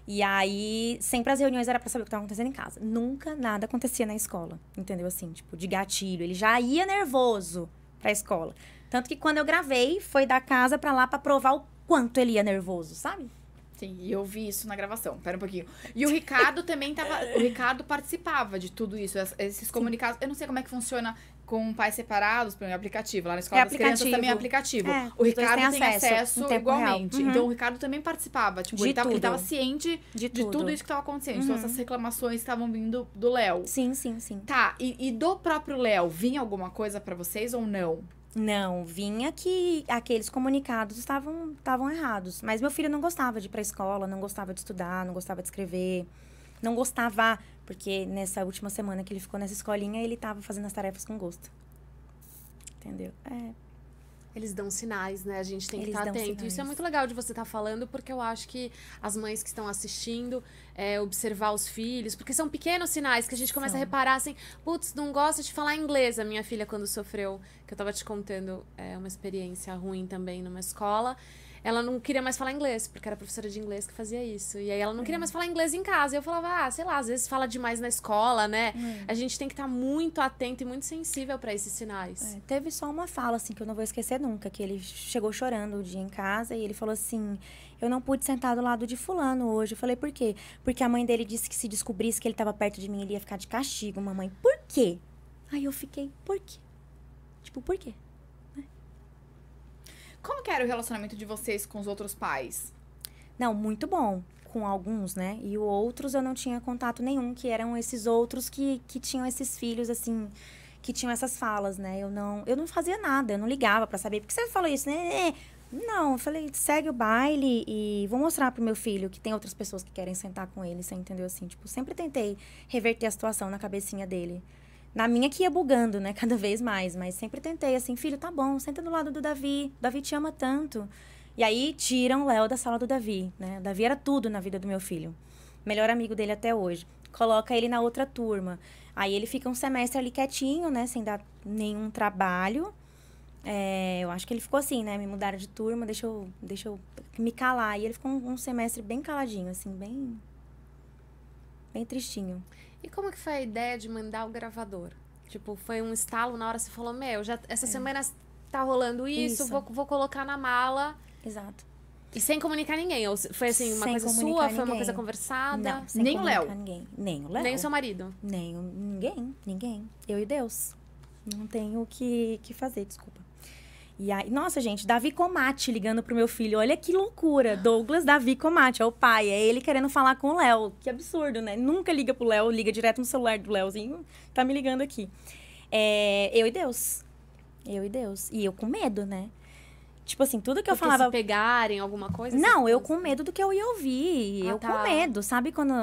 E aí, sempre as reuniões era para saber o que estava acontecendo em casa. Nunca nada acontecia na escola, entendeu? Assim, tipo, de gatilho. Ele já ia nervoso pra escola. Tanto que quando eu gravei, foi da casa para lá para provar o quanto ele ia nervoso, sabe? Sim, e eu vi isso na gravação. Pera um pouquinho. E o Ricardo também tava. O Ricardo participava de tudo isso, esses Sim. comunicados. Eu não sei como é que funciona com pais separados, pelo aplicativo. Lá na escola é das aplicativo. crianças também é aplicativo. É, o Ricardo tem acesso, acesso igualmente. Uhum. Então o Ricardo também participava. Tipo, de ele, tudo. tava, ciente de, de tudo. isso que estava acontecendo. Então, uhum. essas reclamações estavam vindo do Léo. Sim, sim, sim. Tá, e, e do próprio Léo, vinha alguma coisa para vocês ou não? Não, vinha que aqueles comunicados estavam, estavam errados. Mas meu filho não gostava de ir pra escola, não gostava de estudar, não gostava de escrever, não gostava porque nessa última semana que ele ficou nessa escolinha, ele tava fazendo as tarefas com gosto. Entendeu? É. Eles dão sinais, né? A gente tem que estar tá atento. Sinais. Isso é muito legal de você estar tá falando, porque eu acho que as mães que estão assistindo, é, observar os filhos, porque são pequenos sinais que a gente começa são. a reparar assim, putz, não gosta de falar inglês a minha filha quando sofreu, que eu tava te contando é, uma experiência ruim também numa escola ela não queria mais falar inglês, porque era professora de inglês que fazia isso. E aí ela não queria é. mais falar inglês em casa. E eu falava, ah, sei lá, às vezes fala demais na escola, né? É. A gente tem que estar tá muito atento e muito sensível para esses sinais. É, teve só uma fala, assim, que eu não vou esquecer nunca, que ele chegou chorando o um dia em casa e ele falou assim: eu não pude sentar do lado de fulano hoje. Eu falei, por quê? Porque a mãe dele disse que se descobrisse que ele estava perto de mim, ele ia ficar de castigo, mamãe. Por quê? Aí eu fiquei, por quê? Tipo, por quê? Como que era o relacionamento de vocês com os outros pais? Não, muito bom com alguns, né? E outros eu não tinha contato nenhum, que eram esses outros que, que tinham esses filhos, assim, que tinham essas falas, né? Eu não, eu não fazia nada, eu não ligava para saber. Por que você falou isso, né? É, não, eu falei, segue o baile e vou mostrar pro meu filho que tem outras pessoas que querem sentar com ele, você entendeu? Assim, tipo, sempre tentei reverter a situação na cabecinha dele. Na minha que ia bugando, né? Cada vez mais. Mas sempre tentei, assim, filho, tá bom, senta do lado do Davi. O Davi te ama tanto. E aí tiram o Léo da sala do Davi, né? O Davi era tudo na vida do meu filho. Melhor amigo dele até hoje. Coloca ele na outra turma. Aí ele fica um semestre ali quietinho, né? Sem dar nenhum trabalho. É, eu acho que ele ficou assim, né? Me mudaram de turma, deixa eu, deixa eu me calar. E ele ficou um, um semestre bem caladinho, assim, bem. bem tristinho. E como que foi a ideia de mandar o gravador? Tipo, foi um estalo na hora você falou: Meu, já, essa é. semana tá rolando isso, isso, Vou, vou colocar na mala. Exato. E sem comunicar ninguém? Ou foi assim, uma sem coisa sua? Ninguém. Foi uma coisa conversada? Não, sem nem o Léo. Ninguém. Nem o Léo. Nem o seu marido. Nem ninguém. Ninguém. Eu e Deus. Não tenho o que, que fazer, desculpa. E aí, nossa, gente, Davi Comate ligando pro meu filho. Olha que loucura. Douglas Davi Comate, é o pai. É ele querendo falar com o Léo. Que absurdo, né? Nunca liga pro Léo, liga direto no celular do Léozinho. Tá me ligando aqui. É, eu e Deus. Eu e Deus. E eu com medo, né? Tipo assim, tudo que Porque eu falava. Se pegarem alguma coisa? Não, eu com medo do que eu ia ouvir. Ah, eu tá. com medo. Sabe quando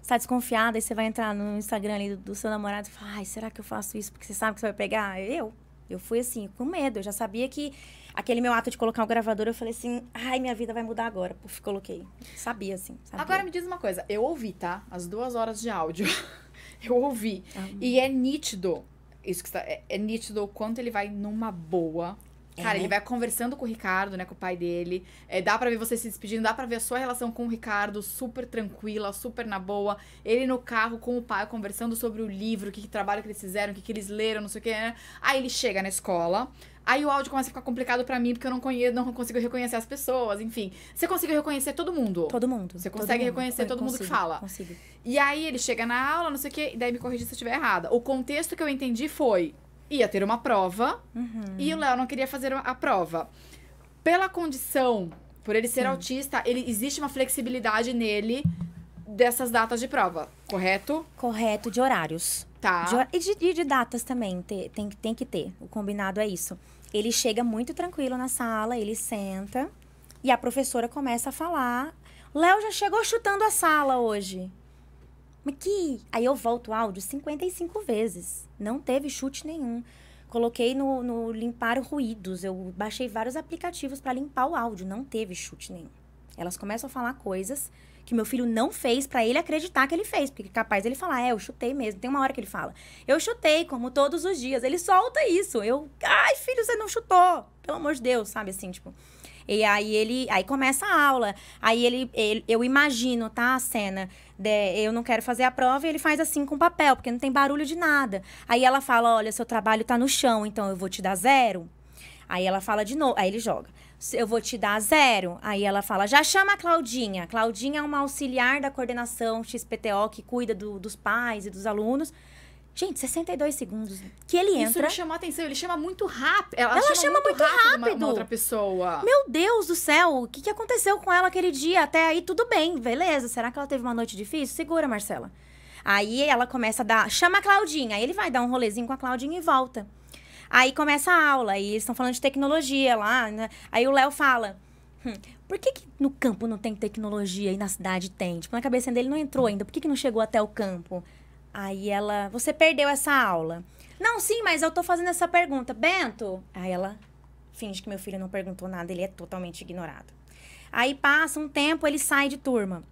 você tá desconfiada e você vai entrar no Instagram ali do, do seu namorado e fala, ai, será que eu faço isso? Porque você sabe que você vai pegar? Eu. Eu fui assim, com medo. Eu já sabia que aquele meu ato de colocar o gravador, eu falei assim, ai, minha vida vai mudar agora. Puf, coloquei. Sabia, assim. Sabia. Agora me diz uma coisa. Eu ouvi, tá? As duas horas de áudio. eu ouvi. Ah. E é nítido. Isso que está, é, é nítido o quanto ele vai numa boa é, Cara, é, né? ele vai conversando com o Ricardo, né? Com o pai dele. É, dá para ver você se despedindo, dá pra ver a sua relação com o Ricardo, super tranquila, super na boa. Ele no carro com o pai, conversando sobre o livro, que, que trabalho que eles fizeram, o que, que eles leram, não sei o que, né? Aí ele chega na escola. Aí o áudio começa a ficar complicado para mim, porque eu não, conheço, não consigo reconhecer as pessoas, enfim. Você conseguiu reconhecer todo mundo? Todo mundo. Você consegue todo reconhecer mundo. todo mundo que fala? Consigo. E aí ele chega na aula, não sei o quê, e daí me corrigi se eu estiver errada. O contexto que eu entendi foi: ia ter uma prova uhum. e o Léo não queria fazer a prova. Pela condição, por ele ser Sim. autista, ele existe uma flexibilidade nele dessas datas de prova, correto? Correto, de horários. Tá. De e de, de, datas também, tem, tem que ter. O combinado é isso. Ele chega muito tranquilo na sala, ele senta e a professora começa a falar. Léo já chegou chutando a sala hoje. Mas que. Aí eu volto o áudio 55 vezes. Não teve chute nenhum. Coloquei no, no limpar ruídos. Eu baixei vários aplicativos para limpar o áudio. Não teve chute nenhum. Elas começam a falar coisas que meu filho não fez para ele acreditar que ele fez, porque capaz ele falar, é, eu chutei mesmo. Tem uma hora que ele fala, eu chutei, como todos os dias. Ele solta isso. Eu, ai, filho, você não chutou. Pelo amor de Deus, sabe assim, tipo. E aí ele. Aí começa a aula. Aí ele, ele eu imagino, tá? A cena. De, eu não quero fazer a prova e ele faz assim com papel, porque não tem barulho de nada. Aí ela fala: olha, seu trabalho tá no chão, então eu vou te dar zero. Aí ela fala de novo, aí ele joga. Eu vou te dar zero. Aí ela fala, já chama a Claudinha. Claudinha é uma auxiliar da coordenação XPTO que cuida do, dos pais e dos alunos. Gente, 62 segundos que ele entra. Isso me chamou a atenção, ele chama muito rápido. Ela, ela chama, chama, muito, muito rápido, rápido. Uma, uma, outra pessoa. Meu Deus do céu, o que, que aconteceu com ela aquele dia? Até aí tudo bem, beleza. Será que ela teve uma noite difícil? Segura, Marcela. Aí ela começa a dar. Chama a Claudinha. Aí ele vai dar um rolezinho com a Claudinha e volta. Aí começa a aula, e eles estão falando de tecnologia lá. Né? Aí o Léo fala. Hum, por que, que, no campo não tem tecnologia e na cidade tem? Tipo, na cabeça dele não entrou ainda. Por que, que não chegou até o campo? Aí ela, você perdeu essa aula. Não, sim, mas eu tô fazendo essa pergunta. Bento? Aí ela finge que meu filho não perguntou nada, ele é totalmente ignorado. Aí passa um tempo, ele sai de turma.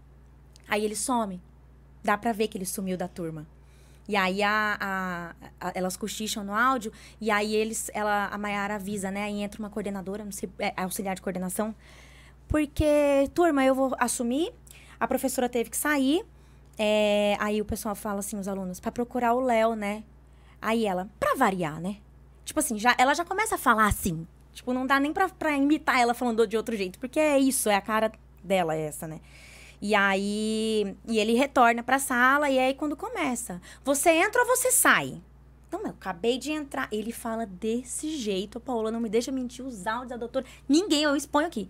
Aí ele some. Dá pra ver que ele sumiu da turma. E aí a, a, a, elas cochicham no áudio e aí eles, ela, a Mayara avisa, né? Aí entra uma coordenadora, não sei, é, auxiliar de coordenação. Porque, turma, eu vou assumir, a professora teve que sair, é, aí o pessoal fala assim, os alunos, para procurar o Léo, né? Aí ela, pra variar, né? Tipo assim, já, ela já começa a falar assim. Tipo, não dá nem pra, pra imitar ela falando de outro jeito, porque é isso, é a cara dela é essa, né? E aí, e ele retorna pra sala, e aí quando começa, você entra ou você sai? Então, eu acabei de entrar. Ele fala desse jeito, Paola, não me deixa mentir os áudios da doutora. Ninguém, eu exponho aqui.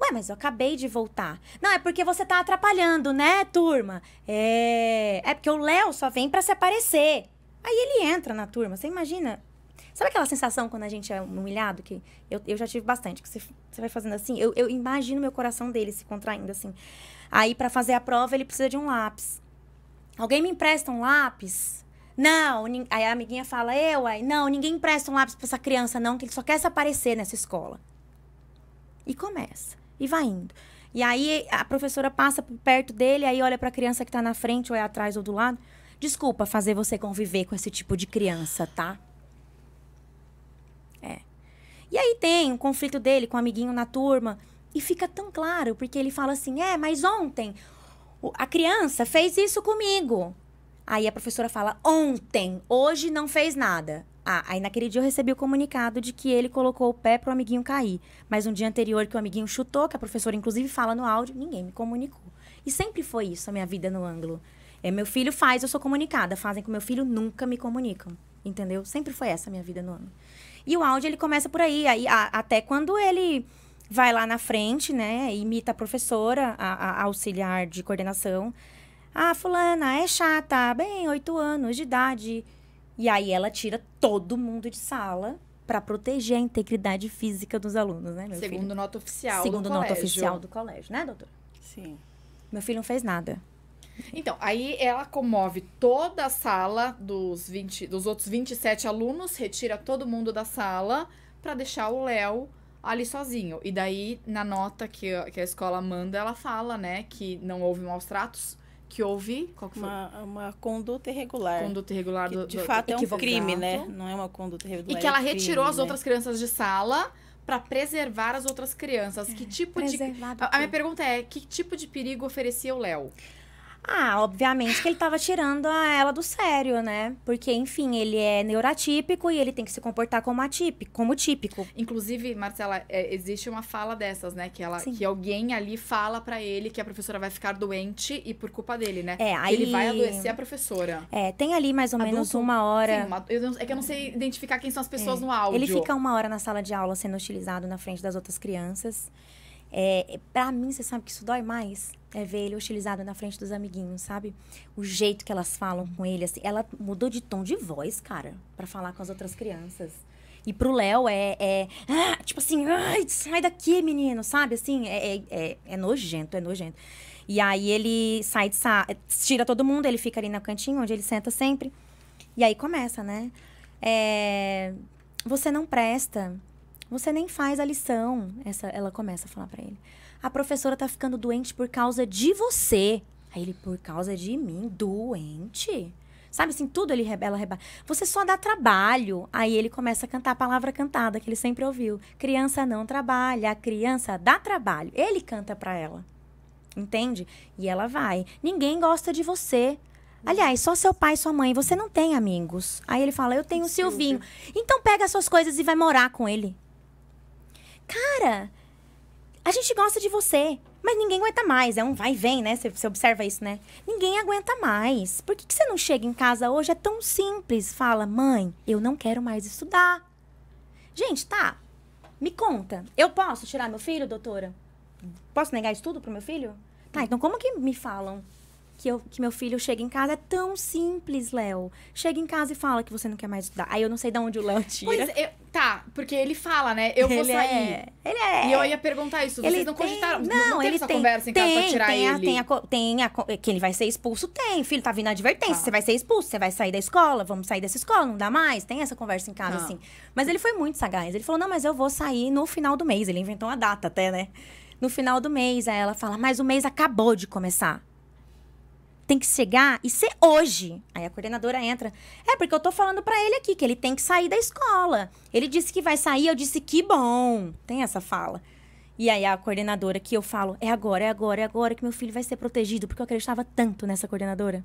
Ué, mas eu acabei de voltar. Não, é porque você tá atrapalhando, né, turma? É. É porque o Léo só vem para se aparecer. Aí ele entra na turma, você imagina? Sabe aquela sensação quando a gente é humilhado? Que eu, eu já tive bastante, que você, você vai fazendo assim. Eu, eu imagino meu coração dele se contraindo assim. Aí, para fazer a prova, ele precisa de um lápis. Alguém me empresta um lápis? Não, aí a amiguinha fala, eu, aí, não, ninguém empresta um lápis pra essa criança, não, que ele só quer se aparecer nessa escola. E começa. E vai indo. E aí a professora passa por perto dele, aí olha para a criança que está na frente, ou é atrás ou do lado. Desculpa fazer você conviver com esse tipo de criança, tá? É. E aí tem o um conflito dele com o um amiguinho na turma. E fica tão claro, porque ele fala assim: é, mas ontem a criança fez isso comigo. Aí a professora fala: ontem, hoje não fez nada. Ah, aí naquele dia eu recebi o comunicado de que ele colocou o pé pro amiguinho cair. Mas no dia anterior que o amiguinho chutou, que a professora inclusive fala no áudio, ninguém me comunicou. E sempre foi isso a minha vida no ângulo. É, meu filho faz, eu sou comunicada. Fazem com meu filho, nunca me comunicam. Entendeu? Sempre foi essa a minha vida no ângulo. E o áudio, ele começa por aí. aí a, até quando ele vai lá na frente, né? Imita a professora, a, a auxiliar de coordenação. Ah, fulana, é chata, bem, oito anos de idade e aí ela tira todo mundo de sala para proteger a integridade física dos alunos, né, meu Segundo filho? nota oficial Segundo do nota colégio. oficial do colégio, né, doutor? Sim. Meu filho não fez nada. Então, aí ela comove toda a sala dos, 20, dos outros 27 alunos, retira todo mundo da sala para deixar o Léo ali sozinho. E daí, na nota que, que a escola manda, ela fala, né, que não houve maus tratos que houve qual que uma, uma, conduta irregular. Conduta irregular que, do, de do, fato é um crime, né? Não é uma conduta irregular. E é que ela é crime, retirou né? as outras crianças de sala para preservar as outras crianças. que é, tipo de a, a minha pergunta é que tipo de perigo oferecia o Léo? Ah, obviamente que ele estava tirando a ela do sério, né? Porque, enfim, ele é neurotípico e ele tem que se comportar como atípico, como típico. Inclusive, Marcela, é, existe uma fala dessas, né? Que, ela, que alguém ali fala para ele que a professora vai ficar doente e por culpa dele, né? É, aí... Ele vai adoecer a professora. É, tem ali mais ou Adulto, menos uma hora... Sim, uma, eu, é que eu não sei identificar quem são as pessoas é. no áudio. Ele fica uma hora na sala de aula sendo utilizado na frente das outras crianças. É, para mim, você sabe que isso dói mais? É ver ele hostilizado na frente dos amiguinhos, sabe? O jeito que elas falam com ele, assim. Ela mudou de tom de voz, cara, para falar com as outras crianças. E pro Léo é, é ah, tipo assim, sai daqui, menino, sabe? Assim, é, é, é, é, nojento, é nojento. E aí ele sai, de sa tira todo mundo, ele fica ali no cantinho, onde ele senta sempre. E aí começa, né? É, você não presta. Você nem faz a lição. Essa, ela começa a falar para ele. A professora tá ficando doente por causa de você. Aí ele, por causa de mim, doente? Sabe assim, tudo ele rebela, rebela. Você só dá trabalho. Aí ele começa a cantar a palavra cantada que ele sempre ouviu. Criança não trabalha, criança dá trabalho. Ele canta para ela. Entende? E ela vai. Ninguém gosta de você. Aliás, só seu pai e sua mãe, você não tem amigos. Aí ele fala: Eu tenho o Silvinho. Então pega suas coisas e vai morar com ele. Cara, a gente gosta de você, mas ninguém aguenta mais. É um vai e vem, né? Você, observa isso, né? Ninguém aguenta mais. Por que, que você não chega em casa hoje? É tão simples. Fala, mãe, eu não quero mais estudar. Gente, tá. Me conta. Eu posso tirar meu filho, doutora? Posso negar estudo pro meu filho? Tá, então como que me falam? que, eu, que meu filho chega em casa. É tão simples, Léo. Chega em casa e fala que você não quer mais estudar. Aí eu não sei de onde o Léo tira. Pois, é, eu, tá, porque ele fala, né? Eu vou ele é, sair. É, ele é. E eu ia perguntar isso. Ele Vocês não tem, cogitaram? Não, não ele essa tem, conversa em casa pra tirar tem ele? tem, a, tem a, que ele vai ser expulso? Tem, filho. Tá vindo a advertência. Tá. Você vai ser expulso, você vai sair da escola, vamos sair dessa escola, não dá mais. Tem essa conversa em casa, tá. assim. Mas ele foi muito sagaz. Ele falou, não, mas eu vou sair no final do mês. Ele inventou uma data até, né? No final do mês, aí ela fala, mas o mês acabou de começar tem que chegar e ser hoje. Aí a coordenadora entra. É porque eu tô falando para ele aqui que ele tem que sair da escola. Ele disse que vai sair, eu disse que bom. Tem essa fala. E aí a coordenadora que eu falo, é agora, é agora, é agora que meu filho vai ser protegido, porque eu acreditava tanto nessa coordenadora.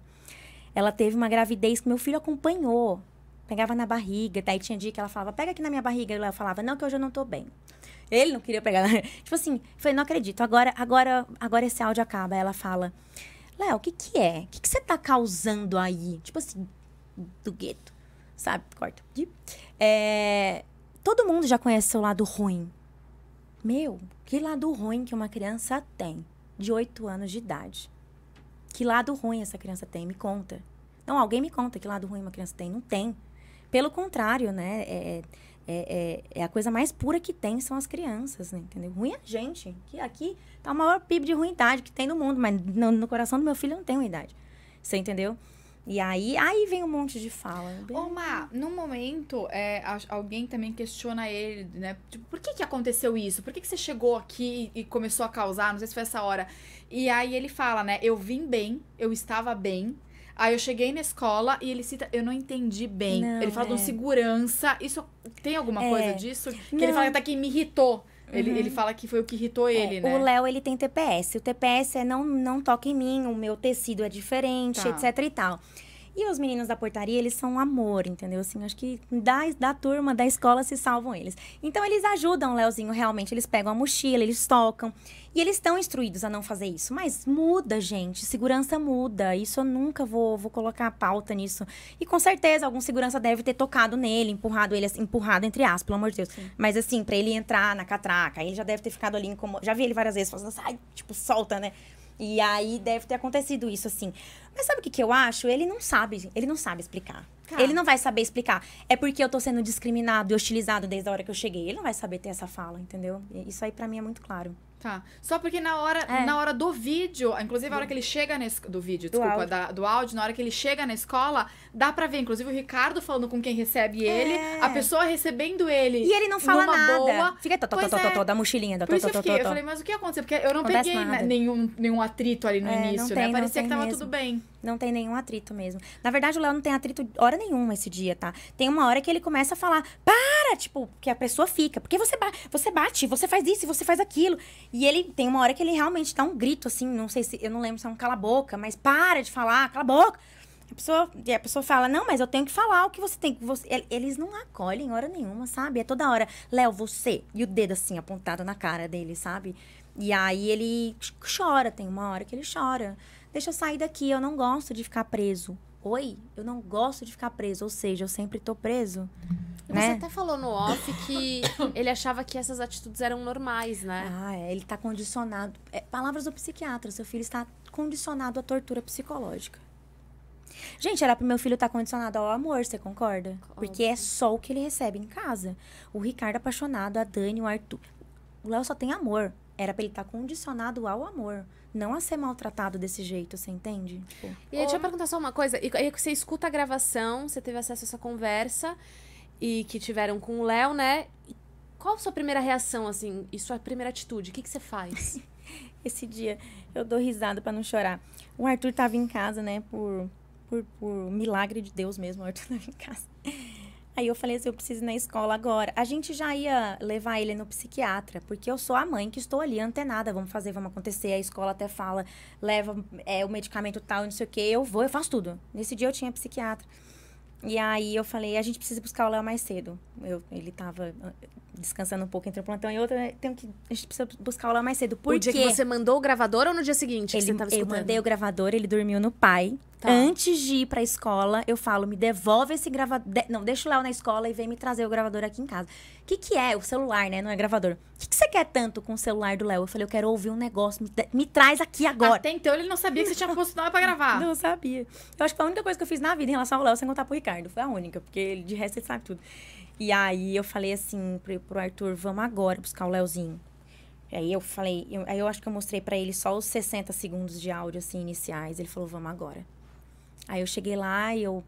Ela teve uma gravidez que meu filho acompanhou. Pegava na barriga, daí tinha dia que ela falava, pega aqui na minha barriga. E ela falava, não, que hoje eu não tô bem. Ele não queria pegar. tipo assim, foi, não acredito. Agora, agora, agora esse áudio acaba. Ela fala, Léo, o que que é? O que, que você tá causando aí? Tipo assim, do gueto, sabe? Corta. É, todo mundo já conhece seu lado ruim. Meu, que lado ruim que uma criança tem de 8 anos de idade? Que lado ruim essa criança tem? Me conta. Não, alguém me conta que lado ruim uma criança tem. Não tem. Pelo contrário, né? É, é é, é, é, a coisa mais pura que tem são as crianças, né? Entendeu? Ruim é a gente. Que aqui tá o maior PIB de ruindade que tem no mundo, mas no, no coração do meu filho não tem ruindade. Você entendeu? E aí, aí vem um monte de fala. É bem... Ô, num momento, é, alguém também questiona ele, né? Tipo, por que que aconteceu isso? Por que que você chegou aqui e começou a causar? Não sei se foi essa hora. E aí ele fala, né? Eu vim bem, eu estava bem, Aí eu cheguei na escola e ele cita, eu não entendi bem. Não, ele fala é. de um é. segurança. Isso tem alguma é. coisa disso? Que ele fala até que tá me irritou. Ele, uhum. ele fala que foi o que irritou é, ele, né? O Léo, ele tem TPS. O TPS é não, não toca em mim, o meu tecido é diferente, tá. etc e tal. E os meninos da portaria, eles são um amor, entendeu? Assim, acho que da, da turma, da escola, se salvam eles. Então, eles ajudam o Leozinho realmente. Eles pegam a mochila, eles tocam. E eles estão instruídos a não fazer isso. Mas muda, gente. Segurança muda. Isso eu nunca vou, vou colocar a pauta nisso. E com certeza, algum segurança deve ter tocado nele, empurrado ele, assim, empurrado entre aspas, pelo amor de Deus. Sim. Mas assim, para ele entrar na catraca, ele já deve ter ficado ali incomodado. Já vi ele várias vezes falando assim, ai, tipo, solta, né? E aí deve ter acontecido isso, assim. Mas sabe o que, que eu acho? Ele não sabe, ele não sabe explicar. Tá. Ele não vai saber explicar. É porque eu tô sendo discriminado e hostilizado desde a hora que eu cheguei. Ele não vai saber ter essa fala, entendeu? Isso aí para mim é muito claro. Tá. Só porque na hora, é. na hora do vídeo, inclusive a hora que ele chega na do vídeo, desculpa, do áudio. Da, do áudio, na hora que ele chega na escola, dá para ver inclusive o Ricardo falando com quem recebe ele, é. a pessoa recebendo ele. E ele não fala nada. Boa. Fica to, to, pois to, to, é. to, da mochilinha, to, Por isso to, to, eu, fiquei, eu falei, mas o que aconteceu? Porque eu não Acontece peguei nada. nenhum, nenhum atrito ali no é, início, né? tem, né? Parecia que tava mesmo. tudo bem. Não tem nenhum atrito mesmo. Na verdade, o Léo não tem atrito hora nenhuma esse dia, tá? Tem uma hora que ele começa a falar: "Pá, é, tipo, que a pessoa fica. Porque você, ba você bate, você faz isso, você faz aquilo. E ele tem uma hora que ele realmente dá um grito, assim, não sei se. Eu não lembro se é um cala-boca, mas para de falar, cala a boca. A pessoa, e a pessoa fala, não, mas eu tenho que falar o que você tem. que você... Eles não acolhem hora nenhuma, sabe? É toda hora, Léo, você. E o dedo assim, apontado na cara dele, sabe? E aí ele chora, tem uma hora que ele chora. Deixa eu sair daqui, eu não gosto de ficar preso oi, eu não gosto de ficar preso, ou seja, eu sempre tô preso. Você né? até falou no off que ele achava que essas atitudes eram normais, né? Ah, é, ele tá condicionado. É, palavras do psiquiatra, seu filho está condicionado à tortura psicológica. Gente, era pro meu filho estar tá condicionado ao amor, você concorda? Óbvio. Porque é só o que ele recebe em casa. O Ricardo apaixonado, a Dani, o Arthur. O Léo só tem amor. Era pra ele estar tá condicionado ao amor não a ser maltratado desse jeito, você entende? Tipo, e aí, ou... deixa eu perguntar só uma coisa. E você escuta a gravação, você teve acesso a essa conversa e que tiveram com o Léo, né? Qual a sua primeira reação, assim, e sua primeira atitude? O que, que você faz? Esse dia eu dou risada para não chorar. O Arthur tava em casa, né? Por, por, por milagre de Deus mesmo, o Arthur tava em casa. Aí eu falei assim, eu preciso ir na escola agora. A gente já ia levar ele no psiquiatra, porque eu sou a mãe que estou ali antenada, vamos fazer, vamos acontecer. A escola até fala, leva é, o medicamento tal, não sei o quê. Eu vou, eu faço tudo. Nesse dia eu tinha psiquiatra. E aí eu falei, a gente precisa buscar o Léo mais cedo. Eu, ele tava descansando um pouco entre um plantão e outro, né, Tenho que, a gente precisa buscar lá mais cedo. Por o quê? que você mandou o gravador ou no dia seguinte ele, Eu mandei o gravador, ele dormiu no pai. Tá. Antes de ir pra escola, eu falo, me devolve esse gravador. De... Não, deixa o Léo na escola e vem me trazer o gravador aqui em casa. O que, que é o celular, né? Não é gravador. O que, que você quer tanto com o celular do Léo? Eu falei, eu quero ouvir um negócio, me, de... me traz aqui agora. Até então ele não sabia que você tinha posto nada pra gravar. Não sabia. Eu acho que foi a única coisa que eu fiz na vida em relação ao Léo, sem contar pro Ricardo. Foi a única, porque de resto ele sabe tudo. E aí eu falei assim pro, pro Arthur, vamos agora buscar o Leozinho. E aí eu falei, eu, aí eu acho que eu mostrei para ele só os 60 segundos de áudio assim iniciais, ele falou, vamos agora. Aí eu cheguei lá e eu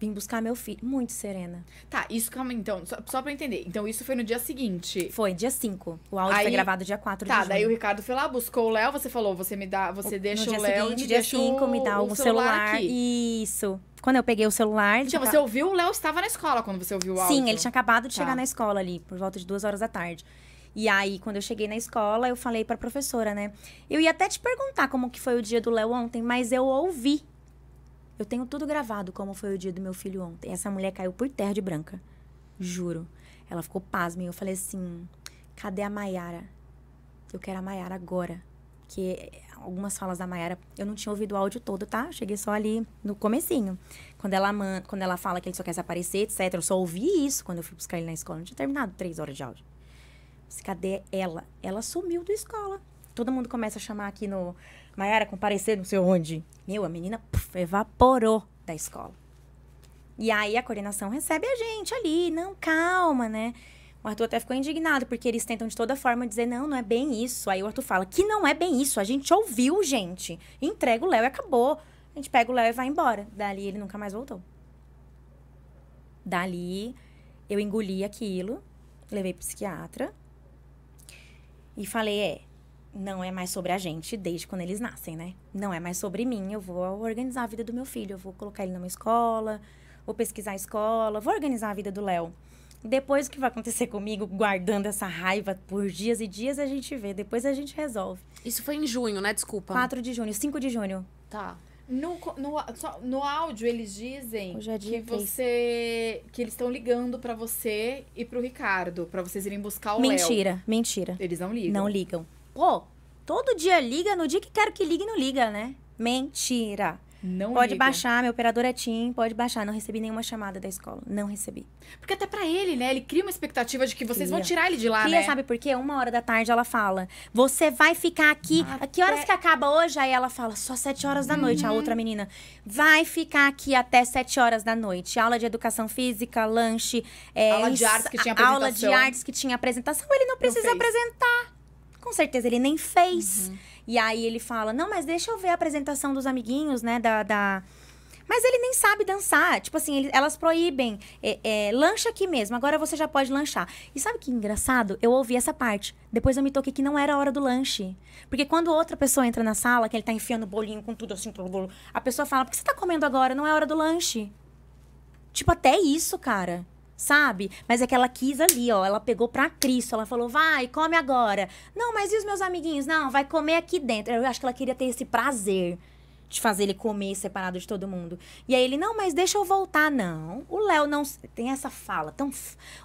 vim buscar meu filho. Muito serena. Tá, isso, calma, então, só, só pra entender. Então, isso foi no dia seguinte. Foi, dia 5. O áudio aí, foi gravado dia 4 tá, de Tá, daí o Ricardo foi lá, buscou o Léo, você falou, você me dá, você o, deixa o Léo. No dia, dia 5, me dá o, celular. celular isso. Quando eu peguei o celular. Então, tava... você ouviu, o Léo estava na escola quando você ouviu o áudio? Sim, ele tinha acabado de tá. chegar na escola ali, por volta de duas horas da tarde. E aí, quando eu cheguei na escola, eu falei pra professora, né? Eu ia até te perguntar como que foi o dia do Léo ontem, mas eu ouvi eu tenho tudo gravado, como foi o dia do meu filho ontem. Essa mulher caiu por terra de branca. Juro. Ela ficou pasma. E eu falei assim: cadê a Maiara? Eu quero a Maiara agora. Porque algumas falas da Maiara, eu não tinha ouvido o áudio todo, tá? Cheguei só ali no comecinho. Quando ela, quando ela fala que ele só quer se aparecer, etc. Eu só ouvi isso quando eu fui buscar ele na escola. não tinha terminado três horas de áudio. cadê ela? Ela sumiu da escola. Todo mundo começa a chamar aqui no, Maiara comparecer não sei onde. Meu, a menina evaporou da escola. E aí a coordenação recebe a gente ali, não, calma, né? O Arthur até ficou indignado, porque eles tentam de toda forma dizer, não, não é bem isso. Aí o Arthur fala, que não é bem isso, a gente ouviu, gente. Entrega o Léo e acabou. A gente pega o Léo e vai embora. Dali ele nunca mais voltou. Dali eu engoli aquilo, levei pro psiquiatra e falei, é, não é mais sobre a gente desde quando eles nascem, né? Não é mais sobre mim. Eu vou organizar a vida do meu filho, eu vou colocar ele numa escola, vou pesquisar a escola, vou organizar a vida do Léo. Depois o que vai acontecer comigo, guardando essa raiva por dias e dias, a gente vê, depois a gente resolve. Isso foi em junho, né? Desculpa. 4 de junho, 5 de junho. Tá. No, no, no áudio eles dizem é que você que eles estão ligando para você e pro Ricardo, para vocês irem buscar o Mentira, Léo. mentira. Eles não ligam. Não ligam. Pô, todo dia liga, no dia que quero que ligue, não liga, né? Mentira. Não pode liga. baixar, meu operador é Tim, pode baixar. Não recebi nenhuma chamada da escola. Não recebi. Porque até para ele, né? Ele cria uma expectativa de que vocês cria. vão tirar ele de lá, cria, né? sabe por quê? Uma hora da tarde ela fala: Você vai ficar aqui. Até... A que horas que acaba hoje? Aí ela fala: Só sete horas da noite. Uhum. A outra menina: Vai ficar aqui até sete horas da noite. Aula de educação física, lanche. É, aula de artes que tinha apresentação. Aula de artes que tinha apresentação. Ele não precisa não apresentar. Com certeza ele nem fez. Uhum. E aí ele fala: Não, mas deixa eu ver a apresentação dos amiguinhos, né? Da. da... Mas ele nem sabe dançar. Tipo assim, ele, elas proíbem. É, é, lancha aqui mesmo, agora você já pode lanchar. E sabe que engraçado? Eu ouvi essa parte. Depois eu me toquei que não era a hora do lanche. Porque quando outra pessoa entra na sala, que ele tá enfiando o bolinho com tudo assim, a pessoa fala: Por que você tá comendo agora? Não é hora do lanche. Tipo, até isso, cara sabe? Mas é que ela quis ali, ó. Ela pegou pra Cristo. Ela falou, vai, come agora. Não, mas e os meus amiguinhos? Não, vai comer aqui dentro. Eu acho que ela queria ter esse prazer de fazer ele comer separado de todo mundo. E aí ele, não, mas deixa eu voltar. Não, o Léo não. Tem essa fala. Tão,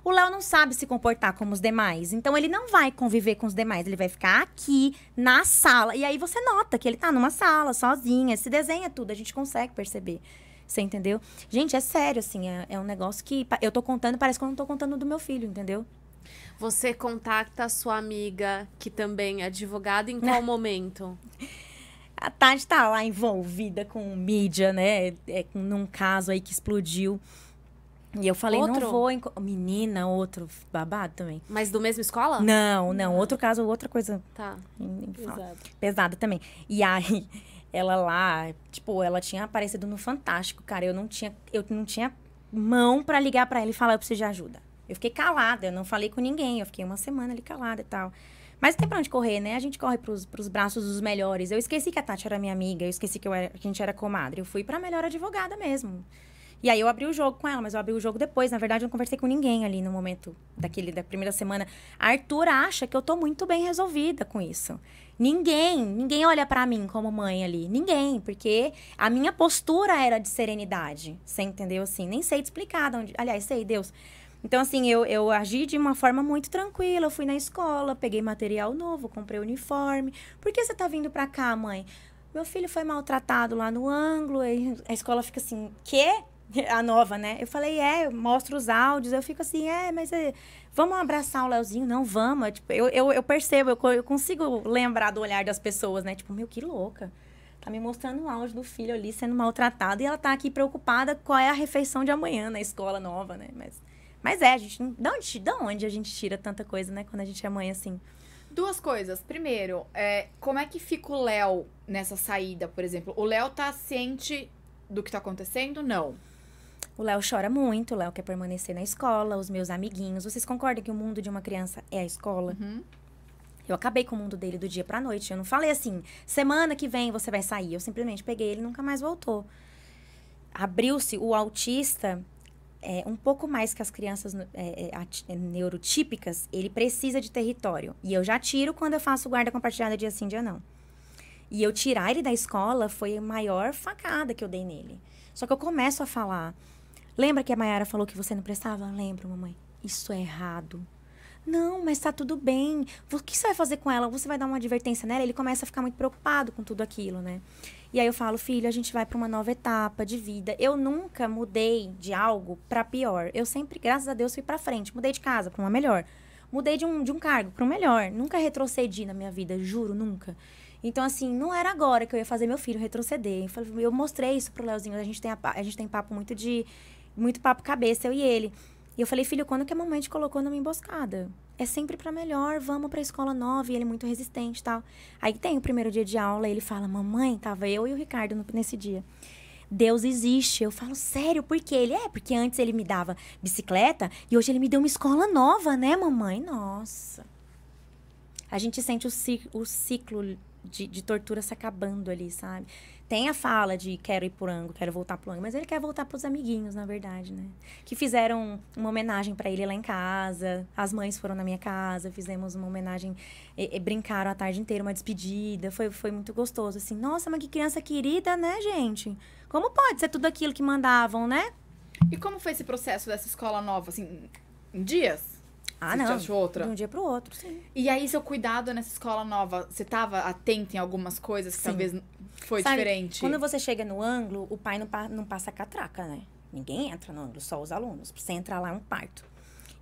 o Léo não sabe se comportar como os demais. Então ele não vai conviver com os demais. Ele vai ficar aqui, na sala. E aí você nota que ele tá numa sala, sozinha. Se desenha tudo, a gente consegue perceber. Você entendeu? Gente, é sério, assim, é, é um negócio que eu tô contando, parece que eu não tô contando do meu filho, entendeu? Você contacta a sua amiga, que também é advogada, em qual momento? A Tati tá lá envolvida com mídia, né? É, num caso aí que explodiu. E eu falei, outro? não vou. Menina, outro babado também. Mas do mesmo escola? Não, não. Ah. Outro caso, outra coisa. Tá. Pesada também. E aí, ela lá, tipo, ela tinha aparecido no Fantástico, cara. Eu não tinha, eu não tinha mão para ligar para ela e falar, eu preciso de ajuda. Eu fiquei calada, eu não falei com ninguém, eu fiquei uma semana ali calada e tal. Mas tem pra onde correr, né? A gente corre pros, pros braços dos melhores. Eu esqueci que a Tati era minha amiga, eu esqueci que, eu era, que a gente era comadre. Eu fui pra melhor advogada mesmo. E aí eu abri o jogo com ela, mas eu abri o jogo depois. Na verdade, eu não conversei com ninguém ali no momento daquele da primeira semana. A Arthur acha que eu tô muito bem resolvida com isso. Ninguém, ninguém olha para mim como mãe ali, ninguém, porque a minha postura era de serenidade, você entendeu assim? Nem sei te explicar, onde, aliás, sei, Deus. Então, assim, eu, eu agi de uma forma muito tranquila. Eu fui na escola, peguei material novo, comprei uniforme. Por que você tá vindo pra cá, mãe? Meu filho foi maltratado lá no ângulo. A escola fica assim, quê? A nova, né? Eu falei, é, eu mostro os áudios. Eu fico assim, é, mas é, vamos abraçar o Leozinho? Não, vamos. É, tipo, eu, eu, eu percebo, eu, eu, consigo lembrar do olhar das pessoas, né? Tipo, meu, que louca. Tá me mostrando o auge do filho ali sendo maltratado e ela tá aqui preocupada qual é a refeição de amanhã na escola nova, né? Mas, mas é, a gente. Da onde, da onde a gente tira tanta coisa, né? Quando a gente é mãe assim. Duas coisas. Primeiro, é, como é que fica o Léo nessa saída, por exemplo? O Léo tá ciente do que tá acontecendo? Não. O Léo chora muito, o Léo quer permanecer na escola, os meus amiguinhos. Vocês concordam que o mundo de uma criança é a escola? Uhum. Eu acabei com o mundo dele do dia pra noite. Eu não falei assim, semana que vem você vai sair. Eu simplesmente peguei ele e nunca mais voltou. Abriu-se o autista. É, um pouco mais que as crianças é, é, é neurotípicas, ele precisa de território. E eu já tiro quando eu faço guarda compartilhada dia sim, dia não. E eu tirar ele da escola foi a maior facada que eu dei nele. Só que eu começo a falar Lembra que a Mayara falou que você não prestava? Lembro, mamãe. Isso é errado. Não, mas tá tudo bem. O que você vai fazer com ela? Você vai dar uma advertência nela? Ele começa a ficar muito preocupado com tudo aquilo, né? E aí eu falo, filho, a gente vai para uma nova etapa de vida. Eu nunca mudei de algo para pior. Eu sempre, graças a Deus, fui para frente. Mudei de casa para uma melhor. Mudei de um, de um cargo para um melhor. Nunca retrocedi na minha vida, juro, nunca. Então, assim, não era agora que eu ia fazer meu filho retroceder. Eu mostrei isso pro Leozinho. A gente tem, a, a gente tem papo muito de muito papo cabeça, eu e ele. E eu falei, filho, quando que a mamãe te colocou numa emboscada? É sempre para melhor, vamos pra escola nova. E ele é muito resistente e tal. Aí tem o primeiro dia de aula, ele fala, mamãe, tava eu e o Ricardo nesse dia. Deus existe. Eu falo, sério, por que Ele é, porque antes ele me dava bicicleta e hoje ele me deu uma escola nova, né, mamãe? Nossa. A gente sente o ciclo, o ciclo de, de tortura se acabando ali, sabe? tem a fala de quero ir pro Ango, quero voltar pro Ango, mas ele quer voltar pros amiguinhos, na verdade, né? Que fizeram uma homenagem para ele lá em casa, as mães foram na minha casa, fizemos uma homenagem, e, e brincaram a tarde inteira, uma despedida, foi, foi muito gostoso, assim. Nossa, mas que criança querida, né, gente? Como pode ser tudo aquilo que mandavam, né? E como foi esse processo dessa escola nova, assim, em dias? Ah, você não. achou outra? De um dia pro outro, sim. E aí, seu cuidado nessa escola nova, você tava atenta em algumas coisas que sim. talvez foi Sabe, diferente? Quando você chega no ângulo, o pai não, pa não passa catraca, né? Ninguém entra no ângulo, só os alunos. Pra você entrar lá é um parto.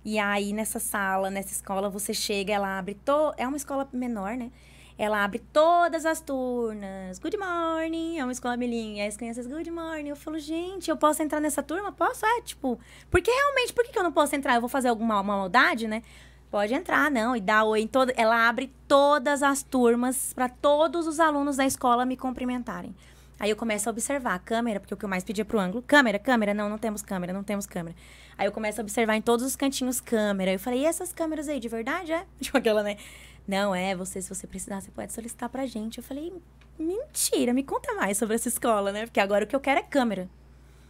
E aí, nessa sala, nessa escola, você chega, ela abre. To... É uma escola menor, né? ela abre todas as turnas Good morning, é uma escola milinha. Aí as crianças, good morning. Eu falo, gente, eu posso entrar nessa turma? Posso? É, tipo, porque realmente, por que, eu não posso entrar? Eu vou fazer alguma maldade, né? Pode entrar, não, e dá oi em toda. Ela abre todas as turmas para todos os alunos da escola me cumprimentarem. Aí eu começo a observar a câmera, porque o que eu mais pedia pro ângulo, câmera, câmera, não, não temos câmera, não temos câmera. Aí eu começo a observar em todos os cantinhos câmera. Eu falei, e essas câmeras aí, de verdade, é? Tipo aquela, né? Não, é, você, se você precisar, você pode solicitar pra gente. Eu falei, mentira, me conta mais sobre essa escola, né? Porque agora o que eu quero é câmera.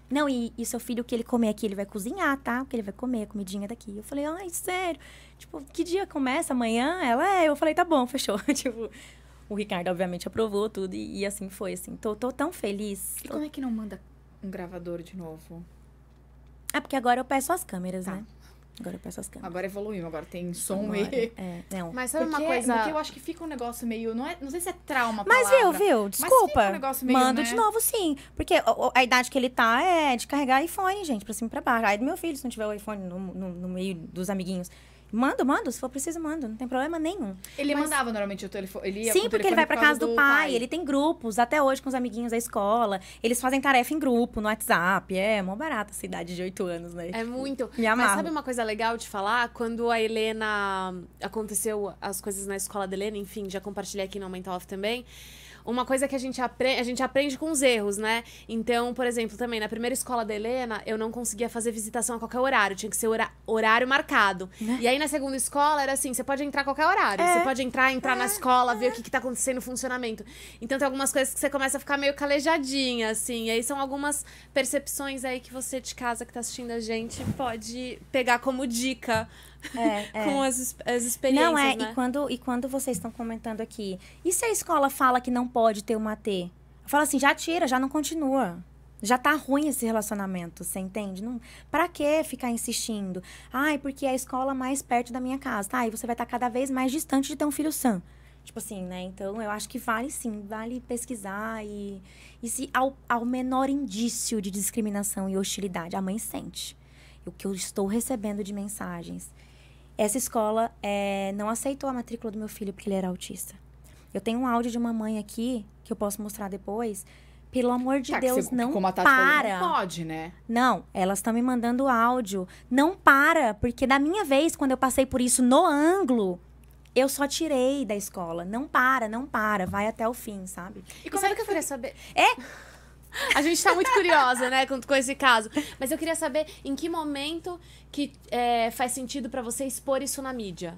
Não, e, e seu filho, o que ele comer aqui, ele vai cozinhar, tá? O que ele vai comer, a comidinha daqui. Eu falei, ai, sério. Tipo, que dia começa? Amanhã? Ela é. Eu falei, tá bom, fechou. tipo, o Ricardo, obviamente, aprovou tudo e, e assim foi, assim. Tô, tô tão feliz. E tô... como é que não manda um gravador de novo? Ah, porque agora eu peço as câmeras, tá. né? Agora é pra essas câmeras. Agora evoluiu, agora tem som agora, e. É, não. Mas sabe porque, uma coisa. Porque eu acho que fica um negócio meio. Não, é, não sei se é trauma. Mas palavra, viu, viu? Desculpa. Um meio, Mando né? de novo, sim. Porque a, a, idade que ele tá é de carregar iPhone, gente, pra cima e pra baixo. Aí do meu filho, se não tiver o iPhone no, no, no meio dos amiguinhos. Mando, mando, se for preciso, mando, não tem problema nenhum. Ele Mas... mandava normalmente o telefone. Ele Sim, porque ele vai para casa do, do pai. pai, ele tem grupos, até hoje com os amiguinhos da escola. Eles fazem tarefa em grupo, no WhatsApp. É mó barata essa idade de 8 anos, né? É muito. Me amarro. Mas sabe uma coisa legal de falar? Quando a Helena aconteceu as coisas na escola da Helena, enfim, já compartilhei aqui no Mental Off também uma coisa que a gente, aprende, a gente aprende com os erros, né? Então, por exemplo, também na primeira escola da Helena, eu não conseguia fazer visitação a qualquer horário, tinha que ser hora, horário marcado. Né? E aí na segunda escola era assim: você pode entrar a qualquer horário, é. você pode entrar, entrar é. na escola, ver o é. que, que tá acontecendo no funcionamento. Então tem algumas coisas que você começa a ficar meio calejadinha, assim. E aí são algumas percepções aí que você de casa que tá assistindo a gente pode pegar como dica é, com é. as, as experiências. Não é, né? e, quando, e quando vocês estão comentando aqui, e se a escola fala que não pode ter uma T? Fala assim, já tira, já não continua. Já tá ruim esse relacionamento, você entende? Não, pra que ficar insistindo? Ai, porque é a escola mais perto da minha casa, tá? E você vai estar tá cada vez mais distante de ter um filho sã. Tipo assim, né? Então, eu acho que vale sim, vale pesquisar e, e se ao, ao menor indício de discriminação e hostilidade, a mãe sente. O que eu estou recebendo de mensagens essa escola é, não aceitou a matrícula do meu filho porque ele era autista. Eu tenho um áudio de uma mãe aqui que eu posso mostrar depois. Pelo amor de tá, Deus, você, não como a Tati para. Falou, não pode, né? Não, elas estão me mandando áudio. Não para, porque da minha vez, quando eu passei por isso no ângulo, eu só tirei da escola. Não para, não para, vai até o fim, sabe? E como e sabe é que eu queria saber? É, a gente tá muito curiosa, né, com, com esse caso. Mas eu queria saber em que momento que é, faz sentido para você expor isso na mídia?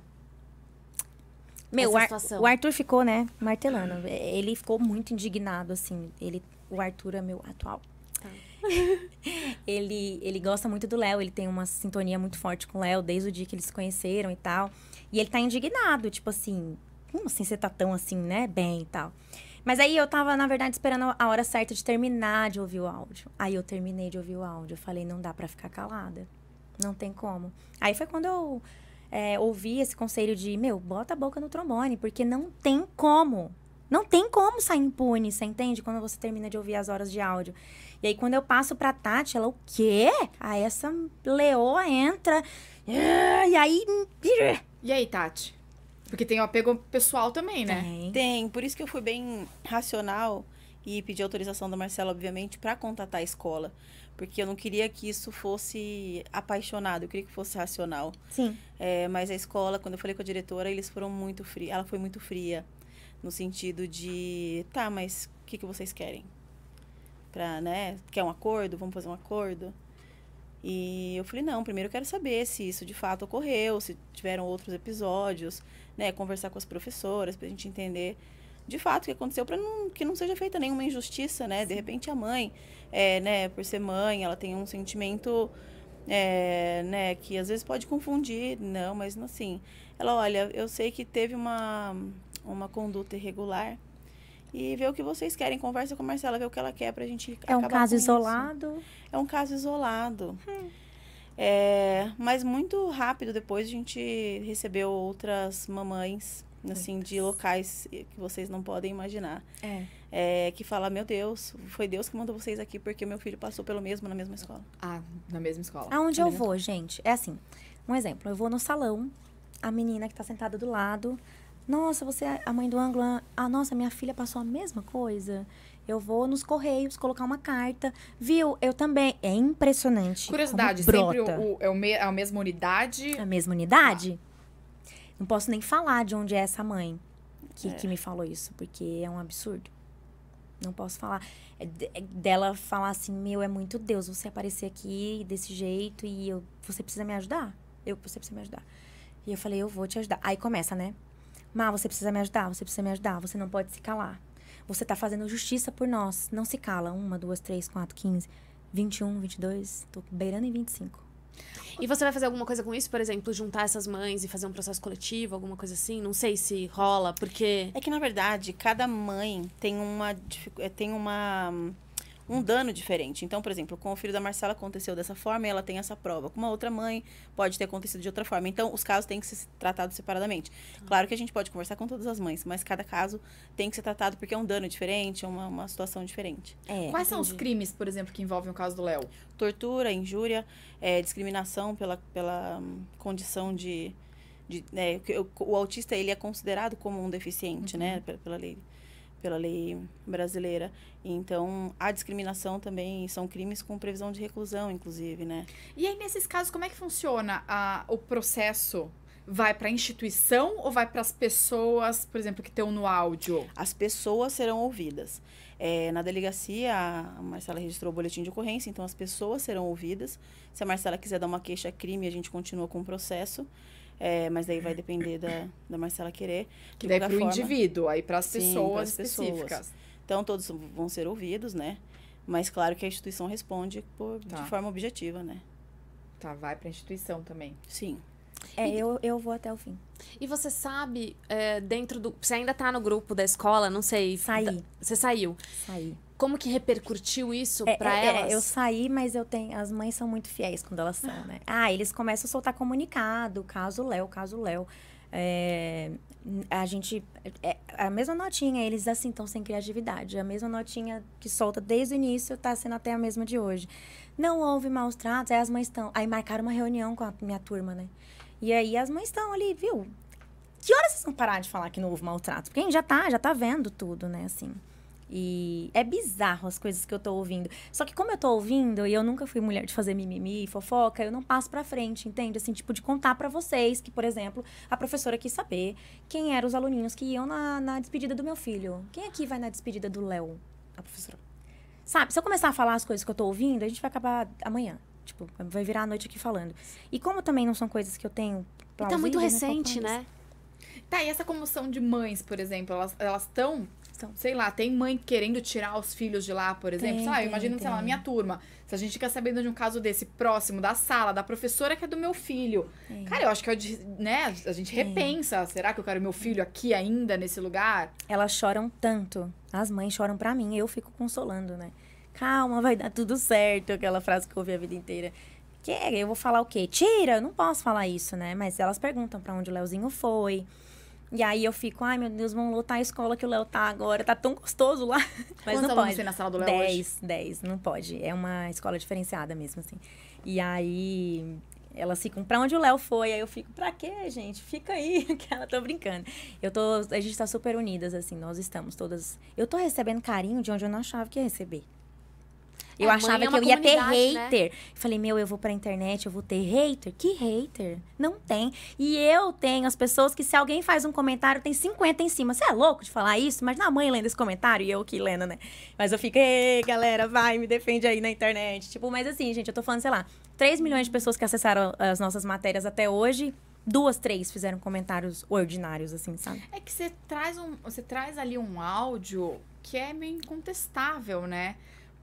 Meu, o, Ar o Arthur ficou, né, martelando. Ele ficou muito indignado, assim. Ele, o Arthur é meu atual. Tá. ele, ele gosta muito do Léo, ele tem uma sintonia muito forte com o Léo desde o dia que eles se conheceram e tal. E ele tá indignado, tipo assim, como assim você tá tão assim, né, bem e tal. Mas aí eu tava, na verdade, esperando a hora certa de terminar de ouvir o áudio. Aí eu terminei de ouvir o áudio. Eu falei, não dá para ficar calada. Não tem como. Aí foi quando eu é, ouvi esse conselho de, meu, bota a boca no trombone, porque não tem como. Não tem como sair impune, você entende? Quando você termina de ouvir as horas de áudio. E aí, quando eu passo pra Tati, ela, o quê? Aí essa leoa entra. Ah, e aí. Hum, e aí, Tati? Porque tem o apego pessoal também, né? Tem. tem. Por isso que eu fui bem racional e pedi autorização da Marcela, obviamente, para contatar a escola. Porque eu não queria que isso fosse apaixonado, eu queria que fosse racional. Sim. É, mas a escola, quando eu falei com a diretora, eles foram muito frios. Ela foi muito fria. No sentido de, tá, mas o que, que vocês querem? Pra, né? Quer um acordo? Vamos fazer um acordo? E eu falei, não, primeiro eu quero saber se isso de fato ocorreu, se tiveram outros episódios, né, conversar com as professoras para a gente entender de fato o que aconteceu para que não seja feita nenhuma injustiça, né? De repente a mãe, é, né, por ser mãe, ela tem um sentimento é, né, que às vezes pode confundir, não, mas assim, ela olha, eu sei que teve uma uma conduta irregular e vê o que vocês querem, conversa com a Marcela, vê o que ela quer para a gente É um caso isolado? Isso. É um caso isolado. Hum. É, mas muito rápido depois a gente recebeu outras mamães, assim, Muitas. de locais que vocês não podem imaginar. É. É, que fala, meu Deus, foi Deus que mandou vocês aqui porque meu filho passou pelo mesmo na mesma escola. Ah, na mesma escola. Aonde é eu vou, escola. gente? É assim, um exemplo, eu vou no salão, a menina que tá sentada do lado, nossa, você é a mãe do ângulo, ah, nossa, minha filha passou a mesma coisa. Eu vou nos correios colocar uma carta. Viu? Eu também. É impressionante. Curiosidade, sempre o, o, é, o me, é a mesma unidade? A mesma unidade? Ah. Não posso nem falar de onde é essa mãe que, é. que me falou isso, porque é um absurdo. Não posso falar. É, é dela falar assim: meu, é muito Deus você aparecer aqui desse jeito e eu, você precisa me ajudar. Eu, você precisa me ajudar. E eu falei: eu vou te ajudar. Aí começa, né? Mas você precisa me ajudar, você precisa me ajudar, você não pode se calar. Você está fazendo justiça por nós. Não se cala. Uma, duas, três, quatro, quinze, vinte e um, vinte e dois. Tô beirando em vinte e cinco. E você vai fazer alguma coisa com isso? Por exemplo, juntar essas mães e fazer um processo coletivo, alguma coisa assim? Não sei se rola, porque... É que, na verdade, cada mãe tem uma... Eh, tem uma hum, um dano diferente. Então, por exemplo, com o filho da Marcela aconteceu dessa forma e ela tem essa prova. Com uma outra mãe pode ter acontecido de outra forma. Então, os casos têm que ser tratados separadamente. Tá. Claro que a gente pode conversar com todas as mães, mas cada caso tem que ser tratado porque é um dano diferente, é uma, uma situação diferente. É, Quais entendi. são os crimes, por exemplo, que envolvem o caso do Léo? Tortura, injúria, é, discriminação pela, pela hum, condição de... de é, o, o, autista, ele é considerado como um deficiente, né, uhum. né, pela, pela lei pela lei brasileira. Então, a discriminação também são crimes com previsão de reclusão, inclusive, né? E aí, nesses casos, como é que funciona a, o processo? Vai para a instituição ou vai para as pessoas, por exemplo, que estão no áudio? As pessoas serão ouvidas. É, na delegacia, a Marcela registrou o boletim de ocorrência, então as pessoas serão ouvidas. Se a Marcela quiser dar uma queixa-crime, a gente continua com o processo. É, mas daí vai depender da, da Marcela querer. Que daí é para o indivíduo, aí para as pessoas específicas. Então, todos vão ser ouvidos, né? Mas claro que a instituição responde por, tá. de forma objetiva, né? Tá, vai para a instituição também. Sim. É, eu, eu vou até o fim. E você sabe, é, dentro do. Você ainda tá no grupo da escola, não sei. Saí. Você saiu. Saí. Como que repercutiu isso é, para é, é, elas? É, eu saí, mas eu tenho. As mães são muito fiéis quando elas são, né? Ah, ah eles começam a soltar comunicado, caso Léo, caso Léo. É, a gente. É, é a mesma notinha, eles assim estão sem criatividade. É a mesma notinha que solta desde o início está sendo até a mesma de hoje. Não houve maus tratos, aí as mães estão. Aí marcaram uma reunião com a minha turma, né? E aí as mães estão ali, viu? Que horas vocês vão parar de falar que não houve maltrato? Porque já tá, já tá vendo tudo, né, assim. E é bizarro as coisas que eu tô ouvindo. Só que como eu tô ouvindo, e eu nunca fui mulher de fazer mimimi e fofoca, eu não passo pra frente, entende? Assim, tipo, de contar para vocês que, por exemplo, a professora quis saber quem eram os aluninhos que iam na, na despedida do meu filho. Quem aqui vai na despedida do Léo? A professora. Sabe, se eu começar a falar as coisas que eu tô ouvindo, a gente vai acabar amanhã. Tipo, vai virar a noite aqui falando. E como também não são coisas que eu tenho plausíveis... E tá muito recente, né? Tá, e essa comoção de mães, por exemplo, elas estão Sei lá, tem mãe querendo tirar os filhos de lá, por exemplo. Tem, sei lá, eu tem, sei lá, minha turma. Se a gente fica sabendo de um caso desse próximo da sala, da professora que é do meu filho. Tem. Cara, eu acho que é eu, né, a gente repensa. Será que eu quero meu filho aqui ainda, nesse lugar? Elas choram tanto. As mães choram para mim, eu fico consolando, né? Calma, vai dar tudo certo. Aquela frase que eu ouvi a vida inteira. Que eu vou falar o quê? Tira, eu não posso falar isso, né? Mas elas perguntam para onde o Leozinho foi e aí eu fico, ai meu Deus, vão lotar a escola que o Léo tá agora, tá tão gostoso lá. Mas Quantos não pode. na sala do Léo 10, 10, não pode. É uma escola diferenciada mesmo, assim. E aí elas ficam pra onde o Léo foi, aí eu fico, pra quê, gente? Fica aí, que ela tá brincando. Eu tô, a gente tá super unidas, assim, nós estamos todas. Eu tô recebendo carinho de onde eu não achava que ia receber. É, eu achava é que eu ia ter né? hater. Né? Falei, meu, eu vou pra internet, eu vou ter hater? Que hater? Não tem. E eu tenho as pessoas que, se alguém faz um comentário, tem 50 em cima. Você é louco de falar isso? Mas na mãe lendo esse comentário, e eu que lendo, né? Mas eu fico, ei, galera, vai, me defende aí na internet. Tipo, mas assim, gente, eu tô falando, sei lá, 3 milhões de pessoas que acessaram as nossas matérias até hoje duas, três fizeram comentários ordinários, assim, sabe? É que você traz um. Você traz ali um áudio que é meio incontestável, né?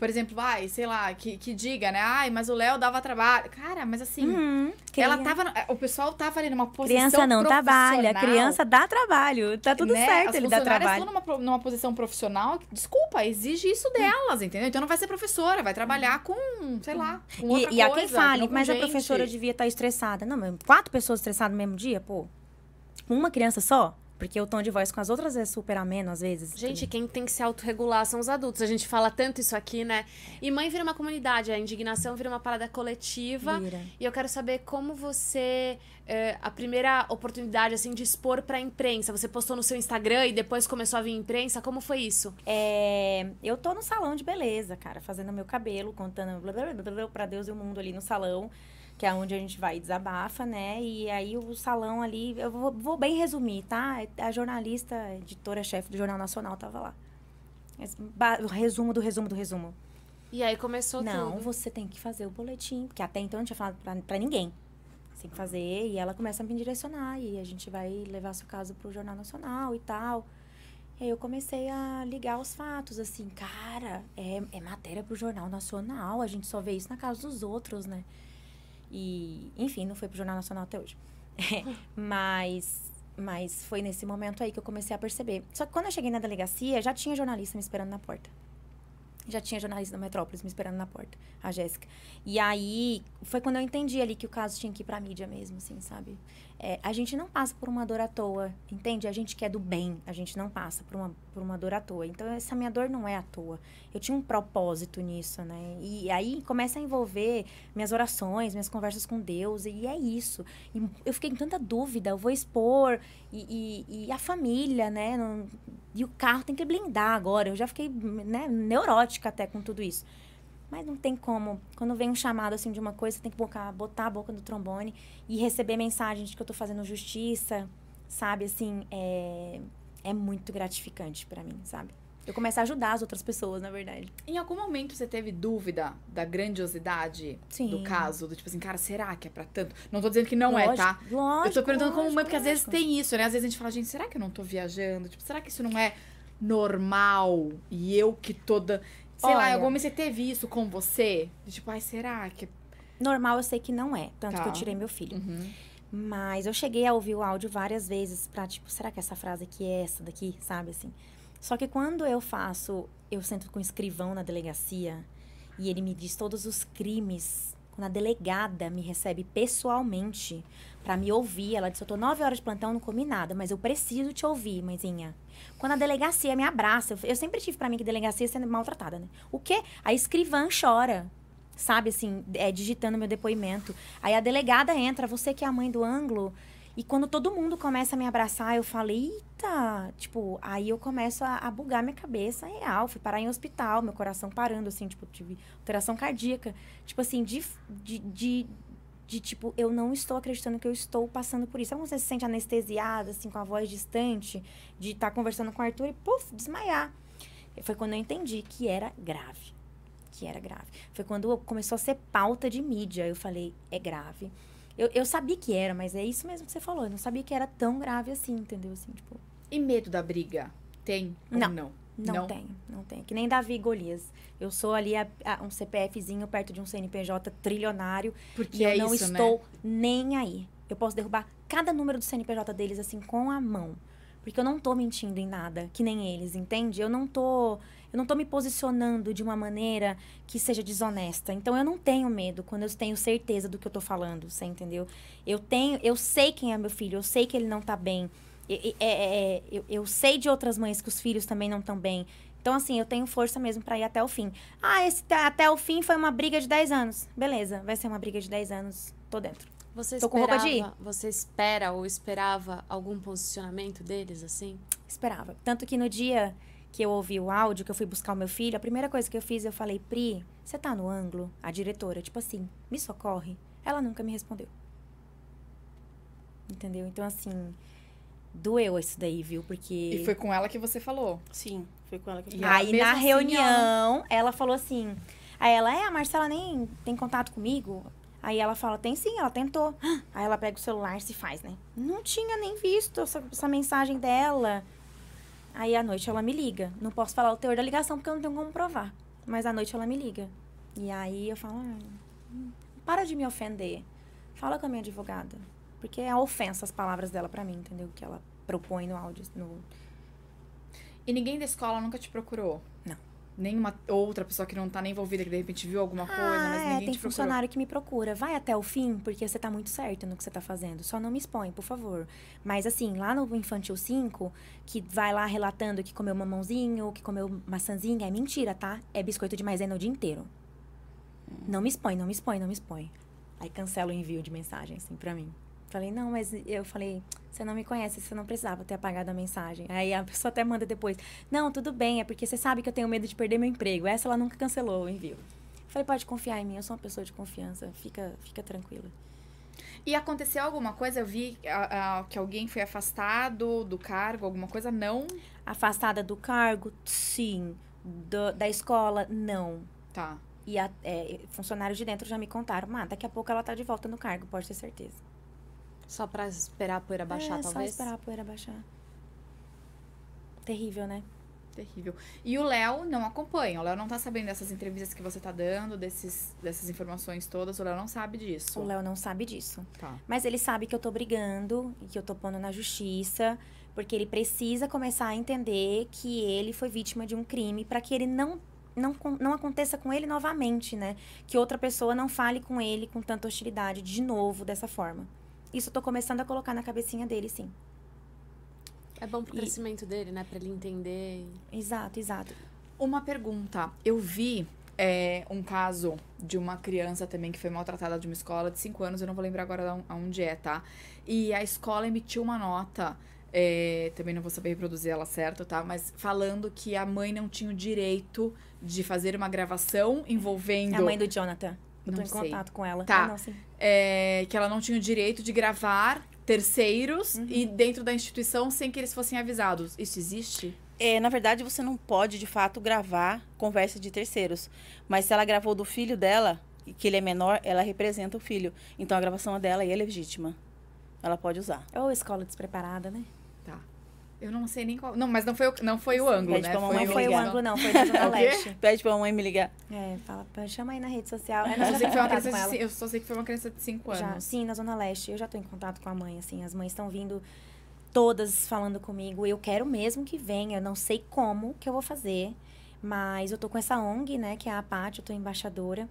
por exemplo, ai, sei lá, que, que diga, né? Ai, mas o Léo dava trabalho. Cara, mas assim, uhum, ela tava. É, o pessoal tava ali numa posição. Criança não trabalha, criança dá trabalho. Tá tudo né? certo, As ele dá trabalho. Estão numa, numa posição profissional, desculpa, exige isso delas, uhum. entendeu? Então não vai ser professora, vai trabalhar com, sei lá, com outra e, coisa. E há quem fale, mas gente. a professora devia estar tá estressada. Não, mas quatro pessoas estressadas no mesmo dia, pô. Uma criança só? Porque o tom de voz com as outras é super ameno, às vezes. Assim. Gente, quem tem que se autorregular são os adultos. A gente fala tanto isso aqui, né? E mãe vira uma comunidade, a indignação vira uma parada coletiva. Vira. E eu quero saber como você. É, a primeira oportunidade, assim, de expor pra imprensa. Você postou no seu Instagram e depois começou a vir imprensa. Como foi isso? É, eu tô no salão de beleza, cara, fazendo meu cabelo, contando blá, blá, blá, blá pra Deus e o mundo ali no salão que é onde a gente vai e desabafa, né? E aí o salão ali, eu vou, vou bem resumir, tá? A jornalista, editora-chefe do Jornal Nacional estava lá. O resumo do resumo do resumo. E aí começou não, tudo. Não, você tem que fazer o boletim, porque até então eu não tinha falado pra, pra ninguém. Você tem que fazer, e ela começa a me direcionar, e a gente vai levar seu caso pro Jornal Nacional e tal. E aí eu comecei a ligar os fatos, assim, cara, é, é matéria pro Jornal Nacional, a gente só vê isso na casa dos outros, né? E, enfim, não foi pro Jornal Nacional até hoje. É, mas, mas foi nesse momento aí que eu comecei a perceber. Só que quando eu cheguei na delegacia, já tinha jornalista me esperando na porta. Já tinha jornalista da Metrópolis me esperando na porta, a Jéssica. E aí, foi quando eu entendi ali que o caso tinha que ir pra mídia mesmo, assim, sabe? é, a gente não passa por uma dor à toa, entende? A gente quer é do bem, a gente não passa por uma, por uma dor à toa. Então, essa minha dor não é à toa. Eu tinha um propósito nisso, né? E aí começa a envolver minhas orações, minhas conversas com Deus, e é isso. E eu fiquei em tanta dúvida, eu vou expor, e, e, e a família, né? Não, e o carro tem que blindar agora. Eu já fiquei né, neurótica até com tudo isso. Mas não tem como. Quando vem um chamado assim de uma coisa, você tem que botar, botar a boca no trombone e receber mensagens de que eu tô fazendo justiça, sabe? Assim, é, é muito gratificante para mim, sabe? Eu começo a ajudar as outras pessoas, na verdade. Em algum momento você teve dúvida da grandiosidade Sim. do caso? Do tipo assim, cara, será que é pra tanto? Não tô dizendo que não lógico, é, tá? Lógico. Eu tô perguntando lógico, como é, porque lógico. às vezes tem isso, né? Às vezes a gente fala, gente, será que eu não tô viajando? Tipo, será que isso não é normal? E eu que toda. Sei Olha, lá, eu comecei a ter visto com você. Tipo, ai, será que. Normal eu sei que não é, tanto tá. que eu tá. tirei meu filho. Uhum. Mas eu cheguei a ouvir o áudio várias vezes pra, tipo, será que essa frase aqui é essa daqui, sabe assim? Só que quando eu faço, eu sento com o um escrivão na delegacia e ele me diz todos os crimes, quando a delegada me recebe pessoalmente, para me ouvir. Ela disse: Eu tô nove horas de plantão, não comi nada, mas eu preciso te ouvir, mãezinha. Quando a delegacia me abraça, eu sempre tive para mim que delegacia sendo maltratada, né? O quê? A escrivã chora, sabe, assim, é, digitando meu depoimento. Aí a delegada entra, você que é a mãe do ângulo. E quando todo mundo começa a me abraçar, eu falo, eita! Tipo, aí eu começo a, a bugar minha cabeça real. Fui parar em hospital, meu coração parando, assim, tipo, tive alteração cardíaca. Tipo assim, de, de, de de tipo, eu não estou acreditando que eu estou passando por isso. Sabe quando você se sente anestesiada, assim, com a voz distante, de estar tá conversando com o Arthur e, puf, desmaiar. Foi quando eu entendi que era grave. Que era grave. Foi quando começou a ser pauta de mídia. Eu falei, é grave. Eu, eu sabia que era, mas é isso mesmo que você falou. Eu não sabia que era tão grave assim, entendeu? Assim, tipo... E medo da briga? Tem? Não. não? Não, não, tem, não tem. Que nem Davi Golias. Eu sou ali a, a, um CPFzinho perto de um CNPJ trilionário. Porque e é eu não isso, né? estou né? nem aí. Eu posso derrubar cada número do CNPJ deles assim com a mão. Porque eu não tô mentindo em nada, que nem eles, entende? Eu não tô, eu não tô me posicionando de uma maneira que seja desonesta. Então eu não tenho medo quando eu tenho certeza do que eu tô falando, você entendeu? Eu tenho, eu sei quem é meu filho, eu sei que ele não tá bem. É, é, é, eu, eu, sei de outras mães que os filhos também não estão bem. Então, assim, eu tenho força mesmo para ir até o fim. Ah, esse tá, até o fim foi uma briga de 10 anos. Beleza, vai ser uma briga de 10 anos. Tô dentro. Você Tô esperava, com roupa de ir. Você espera ou esperava algum posicionamento deles, assim? Esperava. Tanto que no dia que eu ouvi o áudio, que eu fui buscar o meu filho, a primeira coisa que eu fiz, eu falei, Pri, você tá no ângulo? A diretora, tipo assim, me socorre. Ela nunca me respondeu. Entendeu? Então, assim, Doeu isso daí, viu? Porque. E foi com ela que você falou. Sim, foi com ela que eu falei. Aí na assim, reunião, ela... ela falou assim. Aí ela, é, a Marcela nem tem contato comigo. Aí ela fala, tem sim, ela tentou. Aí ela pega o celular e se faz, né? Não tinha nem visto essa, essa, mensagem dela. Aí à noite ela me liga. Não posso falar o teor da ligação porque eu não tenho como provar. Mas à noite ela me liga. E aí eu falo, ah, para de me ofender. Fala com a minha advogada. Porque é ofensa as palavras dela para mim, entendeu? Que ela propõe no áudio. No... E ninguém da escola nunca te procurou? Não. Nenhuma outra pessoa que não tá nem envolvida, que de repente viu alguma coisa, ah, mas é, ninguém é, tem te funcionário que me procura. Vai até o fim, porque você tá muito certo no que você tá fazendo. Só não me expõe, por favor. Mas assim, lá no Infantil 5, que vai lá relatando que comeu mamãozinho, que comeu maçãzinha, é mentira, tá? É biscoito de maisena o dia inteiro. Não me expõe, não me expõe, não me expõe. Aí cancela o envio de mensagem, assim, pra mim. Falei, não, mas eu falei, você não me conhece, você não precisava ter apagado a mensagem. Aí a pessoa até manda depois, não, tudo bem, é porque você sabe que eu tenho medo de perder meu emprego. Essa ela nunca cancelou o envio. Falei, pode confiar em mim, eu sou uma pessoa de confiança, fica, fica tranquila. E aconteceu alguma coisa? Eu vi que alguém foi afastado do cargo, alguma coisa? Não? Afastada do cargo? Sim. Do, da escola? Não. Tá. E é, funcionários de dentro já me contaram, mas ah, daqui a pouco ela tá de volta no cargo, pode ter certeza. Só pra esperar a poeira baixar, é, talvez? Só esperar a poeira baixar. Terrível, né? Terrível. E o Léo não acompanha. O Léo não tá sabendo dessas entrevistas que você tá dando, desses, dessas informações todas. O Léo não sabe disso. O Léo não sabe disso. Tá. Mas ele sabe que eu tô brigando e que eu tô pondo na justiça, porque ele precisa começar a entender que ele foi vítima de um crime para que ele não não, não aconteça com ele novamente, né? Que outra pessoa não fale com ele com tanta hostilidade de novo dessa forma. Isso eu tô começando a colocar na cabecinha dele, sim. É bom pro e... crescimento dele, né? Pra ele entender. Exato, exato. Uma pergunta. Eu vi é, um caso de uma criança também que foi maltratada de uma escola de 5 anos, eu não vou lembrar agora aonde é, tá? E a escola emitiu uma nota. É, também não vou saber reproduzir ela certo, tá? Mas falando que a mãe não tinha o direito de fazer uma gravação envolvendo. É a mãe do Jonathan. Eu não tô em sei. contato com ela. Tá. Ah, não, é, que ela não tinha o direito de gravar terceiros uhum. e dentro da instituição sem que eles fossem avisados. Isso existe? É, na verdade, você não pode, de fato, gravar conversa de terceiros. Mas se ela gravou do filho dela, que ele é menor, ela representa o filho. Então a gravação dela é legítima. Ela pode usar. Ou escola despreparada, né? Eu não sei nem qual. Não, mas não foi o, não foi o ângulo, Pede né? Pra mamãe não foi o ângulo, não. Foi da Zona Leste. Pede pra mamãe me ligar. É, fala, chama aí na rede social. É, eu, sei que foi uma tá criança de, eu só sei que foi uma criança de 5 anos. Já, sim, na Zona Leste. Eu já tô em contato com a mãe, assim. As mães estão vindo todas falando comigo. Eu quero mesmo que venha. Eu não sei como que eu vou fazer. Mas eu tô com essa ONG, né? Que é a Pátio, eu tô embaixadora.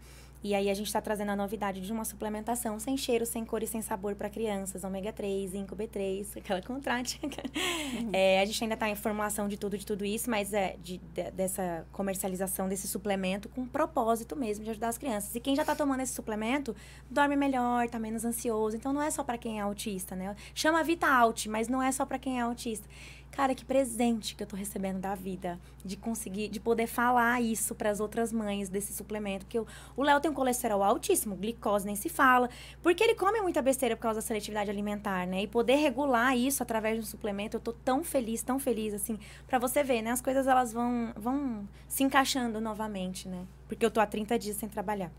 E aí a gente está trazendo a novidade de uma suplementação sem cheiro, sem cor e sem sabor para crianças, ômega 3, zinco B3, aquela contrate. Uhum. É, a gente ainda está em formulação de tudo, de tudo isso, mas é de, de, dessa comercialização desse suplemento com o propósito mesmo de ajudar as crianças. E quem já está tomando esse suplemento dorme melhor, está menos ansioso. Então não é só para quem é autista, né? Chama Vita Alt, mas não é só para quem é autista cara, que presente que eu tô recebendo da vida, de conseguir, de poder falar isso para as outras mães desse suplemento, porque eu, o Léo tem um colesterol altíssimo, glicose nem se fala, porque ele come muita besteira por causa da seletividade alimentar, né? E poder regular isso através de um suplemento, eu tô tão feliz, tão feliz assim, para você ver, né? As coisas elas vão vão se encaixando novamente, né? Porque eu tô há 30 dias sem trabalhar.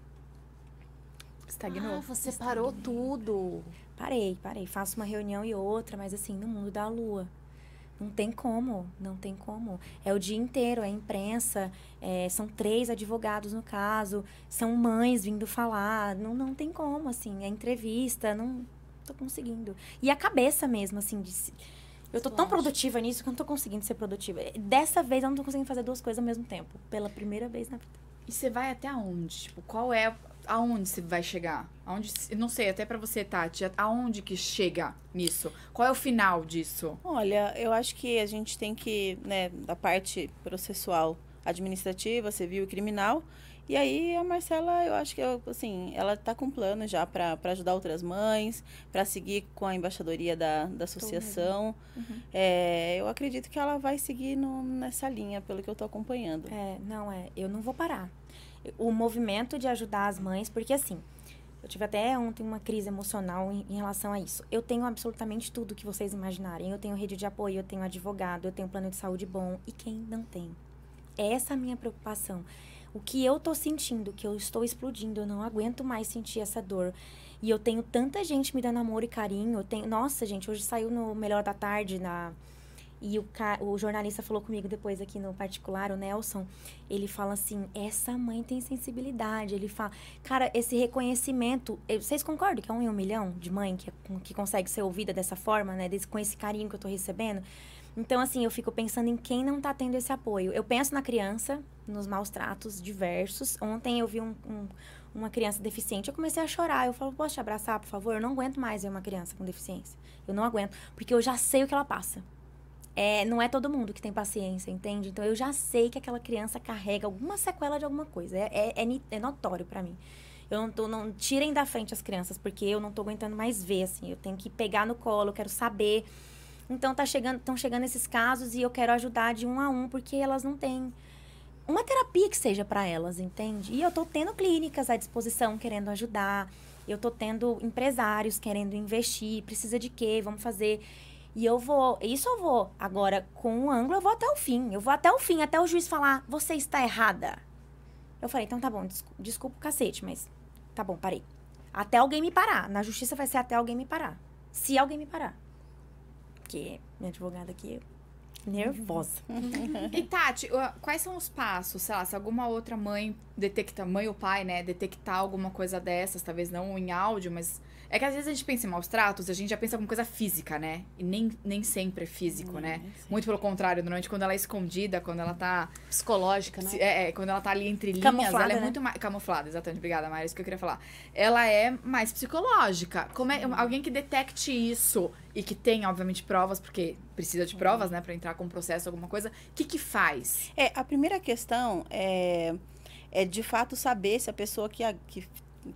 Estagnou. Ah, você Estagnou. parou tudo. Parei, parei. Faço uma reunião e outra, mas assim, no mundo da lua. Não tem como, não tem como. É o dia inteiro, é imprensa, é, são três advogados no caso, são mães vindo falar, não, não tem como, assim, é entrevista, não tô conseguindo. E a cabeça mesmo, assim, de, eu tô tão produtiva nisso que eu não tô conseguindo ser produtiva. É, dessa vez eu não tô conseguindo fazer duas coisas ao mesmo tempo, pela primeira vez na vida. E você vai até onde? Tipo, qual é aonde você vai chegar? Aonde, não sei, até para você, Tati, aonde que chega nisso? Qual é o final disso? Olha, eu acho que a gente tem que, né, da parte processual, administrativa, civil e criminal. E aí a Marcela, eu acho que eu, assim, ela está com um plano já para ajudar outras mães, para seguir com a embaixadoria da, da associação. Uhum. É, eu acredito que ela vai seguir no, nessa linha, pelo que eu estou acompanhando. É, não é, eu não vou parar o movimento de ajudar as mães, porque assim, eu tive até ontem uma crise emocional em, em, relação a isso. Eu tenho absolutamente tudo que vocês imaginarem. Eu tenho rede de apoio, eu tenho advogado, eu tenho plano de saúde bom. E quem não tem? Essa é a minha preocupação. O que eu tô sentindo, que eu estou explodindo, eu não aguento mais sentir essa dor. E eu tenho tanta gente me dando amor e carinho. Eu tenho, nossa, gente, hoje saiu no Melhor da Tarde na e o, ca... o jornalista falou comigo depois aqui no particular, o Nelson, ele fala assim: essa mãe tem sensibilidade. Ele fala, cara, esse reconhecimento. Eh, vocês concordam que é um em um milhão de mãe que, é, que consegue ser ouvida dessa forma, né? Desse, com esse carinho que eu tô recebendo? Então, assim, eu fico pensando em quem não tá tendo esse apoio. Eu penso na criança, nos maus tratos diversos. Ontem eu vi um, um, uma criança deficiente, eu comecei a chorar. Eu falo, posso te abraçar, por favor? Eu não aguento mais ver uma criança com deficiência. Eu não aguento, porque eu já sei o que ela passa é, não é todo mundo que tem paciência, entende? Então eu já sei que aquela criança carrega alguma sequela de alguma coisa. É, é, é, é notório para mim. Eu não tô, não tirem da frente as crianças, porque eu não tô aguentando mais ver, assim. Eu tenho que pegar no colo, eu quero saber. Então tá chegando, estão chegando esses casos e eu quero ajudar de um a um, porque elas não têm uma terapia que seja para elas, entende? E eu tô tendo clínicas à disposição querendo ajudar. Eu tô tendo empresários querendo investir, precisa de quê? Vamos fazer e eu vou, isso eu vou. Agora, com um ângulo, eu vou até o fim. Eu vou até o fim, até o juiz falar, você está errada. Eu falei, então tá bom, desculpa, desculpa o cacete, mas tá bom, parei. Até alguém me parar. Na justiça vai ser até alguém me parar. Se alguém me parar. Porque minha advogada aqui nervosa. e Tati, quais são os passos? Sei lá, se alguma outra mãe detecta, mãe ou pai, né, detectar alguma coisa dessas, talvez não em áudio, mas. É que às vezes a gente pensa em maus tratos, a gente já pensa em alguma coisa física, né? E nem, nem sempre é físico, hum, né? Muito pelo contrário, normalmente quando ela é escondida, quando ela tá. Psicológica, né? É, é quando ela tá ali entre linhas, ela é né? muito mais. Camuflada, exatamente. Obrigada, Maria, é isso que eu queria falar. Ela é mais psicológica. Como é, hum. Alguém que detecte isso e que tem, obviamente, provas, porque precisa de provas, né, para entrar com um processo, alguma coisa, o que, que faz? É, a primeira questão é, é de fato saber se a pessoa que, a, que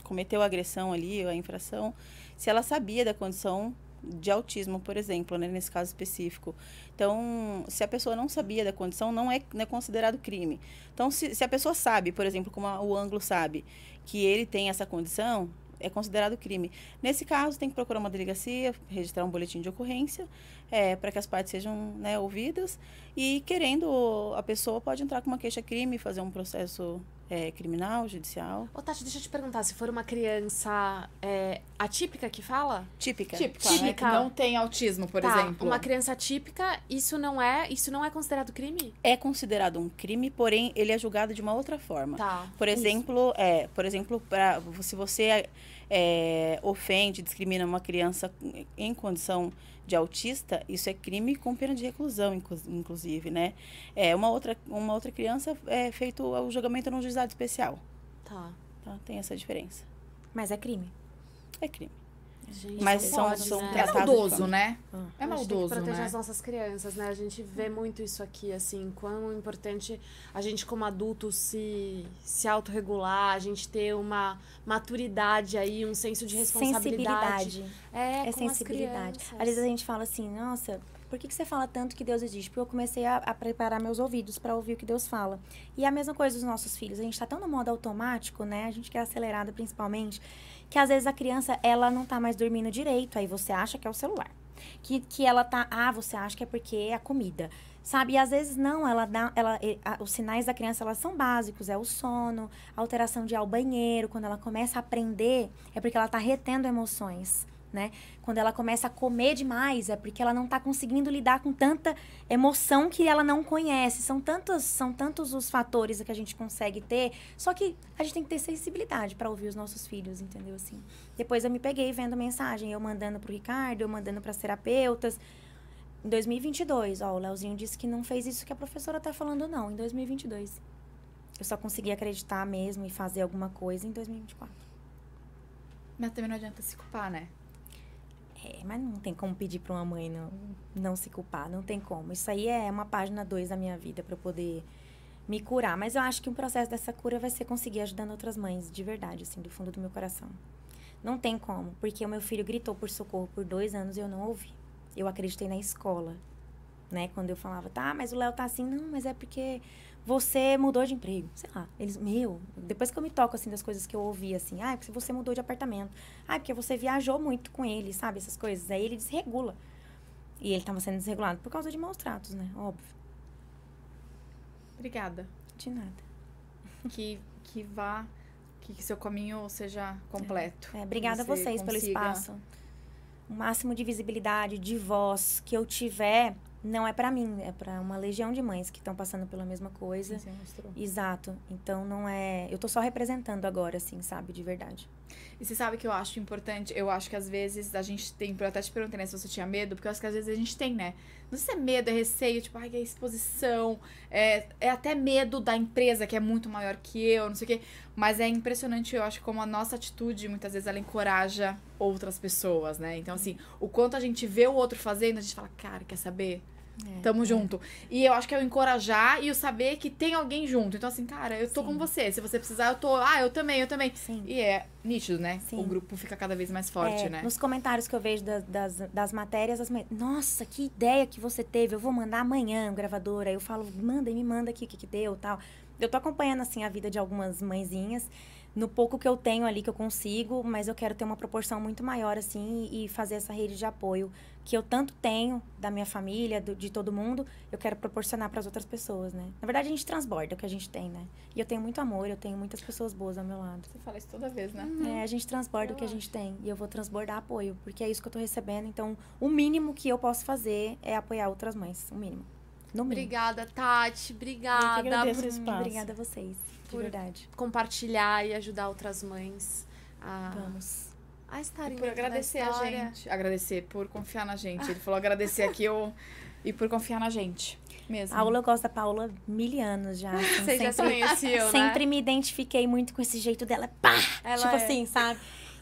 cometeu a agressão ali, a infração, se ela sabia da condição de autismo, por exemplo, né, nesse caso específico. Então, se a pessoa não sabia da condição, não é, não é considerado crime. Então, se, se a pessoa sabe, por exemplo, como a, o ângulo sabe, que ele tem essa condição, é considerado crime. Nesse caso, tem que procurar uma delegacia, registrar um boletim de ocorrência é, para que as partes sejam né, ouvidas. E querendo, a pessoa pode entrar com uma queixa-crime, fazer um processo é, criminal, judicial. Ô, Tati, deixa eu te perguntar, se for uma criança é, atípica que fala? Típica. Típica, né? típica. Né? Que não tem autismo, por tá, exemplo. Uma criança atípica, isso não é, isso não é considerado crime? É considerado um crime, porém ele é julgado de uma outra forma. Tá. Por exemplo, é, por exemplo, pra, se você é, ofende, discrimina uma criança em condição de autista, isso é crime com pena de reclusão, inclusive, né? É, uma, outra, uma outra criança é feito o julgamento num juizado especial. Tá. Então, tem essa diferença. Mas é crime? É crime. Gente, mas são, pode, são né? tratados. É maldoso, né? Ah. É maldoso. A gente proteger né? as nossas crianças, né? A gente vê uhum. muito isso aqui, assim, quão importante a gente, como adulto, se, se autorregular, a gente ter uma maturidade aí, um senso de responsabilidade. Sensibilidade. É, é sensibilidade. Às vezes a gente fala assim, nossa, por que, que você fala tanto que Deus existe? Porque eu comecei a, a preparar meus ouvidos para ouvir o que Deus fala. E é a mesma coisa dos nossos filhos. A gente está tão no modo automático, né? A gente quer acelerada principalmente que às vezes a criança ela não tá mais dormindo direito, aí você acha que é o celular. Que, que ela tá, ah, você acha que é porque é a comida. Sabe? E às vezes não, ela dá, ela, a, os sinais da criança elas são básicos, é o sono, a alteração de ir ao banheiro, quando ela começa a aprender, é porque ela tá retendo emoções né? Quando ela começa a comer demais, é porque ela não está conseguindo lidar com tanta emoção que ela não conhece. São tantos, são tantos os fatores que a gente consegue ter, só que a gente tem que ter sensibilidade para ouvir os nossos filhos, entendeu assim? Depois eu me peguei vendo mensagem, eu mandando para o Ricardo, eu mandando para terapeutas. Em 2022, ó, o Leozinho disse que não fez isso que a professora está falando não, em 2022. Eu só consegui acreditar mesmo e fazer alguma coisa em 2024. Mas também não adianta se culpar, né? É, mas não tem como pedir para uma mãe não, não se culpar, não tem como. Isso aí é uma página 2 da minha vida para eu poder me curar. Mas eu acho que o processo dessa cura vai ser conseguir ajudando outras mães, de verdade, assim, do fundo do meu coração. Não tem como, porque o meu filho gritou por socorro por dois anos e eu não ouvi. Eu acreditei na escola, né? Quando eu falava, tá, mas o Léo tá assim, não, mas é porque você mudou de emprego. Sei lá, eles, meu, depois que eu me toco, assim, das coisas que eu ouvi, assim, ah, é porque você mudou de apartamento, ah, é porque você viajou muito com ele, sabe, essas coisas. Aí ele desregula. E ele estava sendo desregulado por causa de maus tratos, né? Óbvio. Obrigada. De nada. Que, que vá, que, que seu caminho seja completo. É, é obrigada você a vocês consiga... pelo espaço. O máximo de visibilidade, de voz que eu tiver, não é para mim, é para uma legião de mães que estão passando pela mesma coisa. Você mostrou. Exato. Então não é, eu tô só representando agora assim, sabe, de verdade. E você sabe que eu acho importante, eu acho que às vezes a gente tem, eu até te perguntei né, se você tinha medo, porque eu acho que às vezes a gente tem, né? Não sei se é medo, é receio, tipo, ai, é exposição, é, é até medo da empresa que é muito maior que eu, não sei o quê. Mas é impressionante, eu acho, como a nossa atitude, muitas vezes, ela encoraja outras pessoas, né? Então, assim, o quanto a gente vê o outro fazendo, a gente fala, cara, quer saber? É, Tamo é. junto. E eu acho que é o encorajar e o saber que tem alguém junto. Então, assim, cara, eu tô Sim. com você. Se você precisar, eu tô. Ah, eu também, eu também. Sim. E é nítido, né? Sim. O grupo fica cada vez mais forte, é, né? Nos comentários que eu vejo das, das, das matérias, as mulheres. Nossa, que ideia que você teve. Eu vou mandar amanhã, gravadora. Eu falo, manda e me manda aqui o que, que deu tal. Eu tô acompanhando, assim, a vida de algumas mãezinhas no pouco que eu tenho ali que eu consigo, mas eu quero ter uma proporção muito maior assim e fazer essa rede de apoio que eu tanto tenho da minha família, do, de todo mundo, eu quero proporcionar para as outras pessoas, né? Na verdade a gente transborda o que a gente tem, né? E eu tenho muito amor, eu tenho muitas pessoas boas ao meu lado. Você fala isso toda vez, né? Uhum. É, a gente transborda eu o que a gente tem e eu vou transbordar apoio, porque é isso que eu estou recebendo, então o mínimo que eu posso fazer é apoiar outras mães, o mínimo. No mínimo. Obrigada, Tati. Obrigada. Eu que agradeço o espaço. Obrigada a vocês por verdade. compartilhar e ajudar outras mães a. Vamos. A estarem e por agradecer a gente. Agradecer por confiar na gente. Ele falou agradecer aqui eu, e por confiar na gente. Mesmo. Paula, eu gosto da Paula mil anos já. Assim, Você sempre, já se conheceu, né? Sempre me identifiquei muito com esse jeito dela. Pá! Ela tipo é... assim, sabe?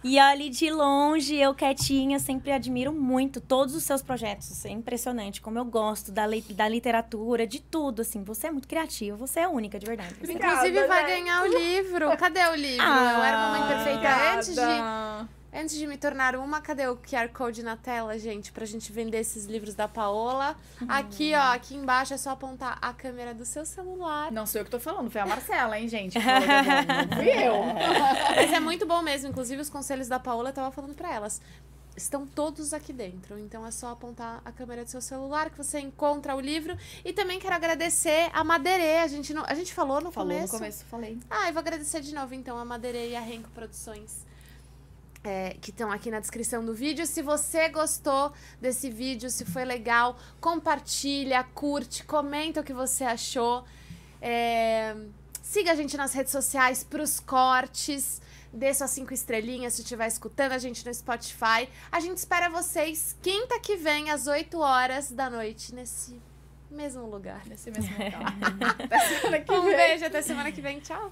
E ali de longe, eu quietinha, sempre admiro muito todos os seus projetos. É impressionante como eu gosto da, da literatura, de tudo, assim. Você é muito criativa, você é única, de verdade. Obrigada, Inclusive, vai né? ganhar o livro. Cadê o livro? Ah, eu era uma mãe imperfeita antes de Antes de me tornar uma, cadê o QR Code na tela, gente? Pra gente vender esses livros da Paola. Aqui, ó, aqui embaixo é só apontar a câmera do seu celular. Não sou eu que tô falando, foi a Marcela, hein, gente? Fui eu. Mas é muito bom mesmo. Inclusive, os conselhos da Paola, eu tava falando pra elas estão todos aqui dentro. Então é só apontar a câmera do seu celular que você encontra o livro. E também quero agradecer a Madeirê. A gente, não, a gente falou no falou começo. Falou no começo, falei. Ah, eu vou agradecer de novo então a Madeirê e a Renco Produções é, que estão aqui na descrição do vídeo. Se você gostou desse vídeo, se foi legal, compartilha, curte, comenta o que você achou. É, siga a gente nas redes sociais para os cortes. Dê suas cinco estrelinhas se estiver escutando a gente no Spotify. A gente espera vocês quinta que vem, às 8 horas da noite, nesse mesmo lugar. Nesse mesmo lugar. um vem. beijo, até semana que vem. Tchau.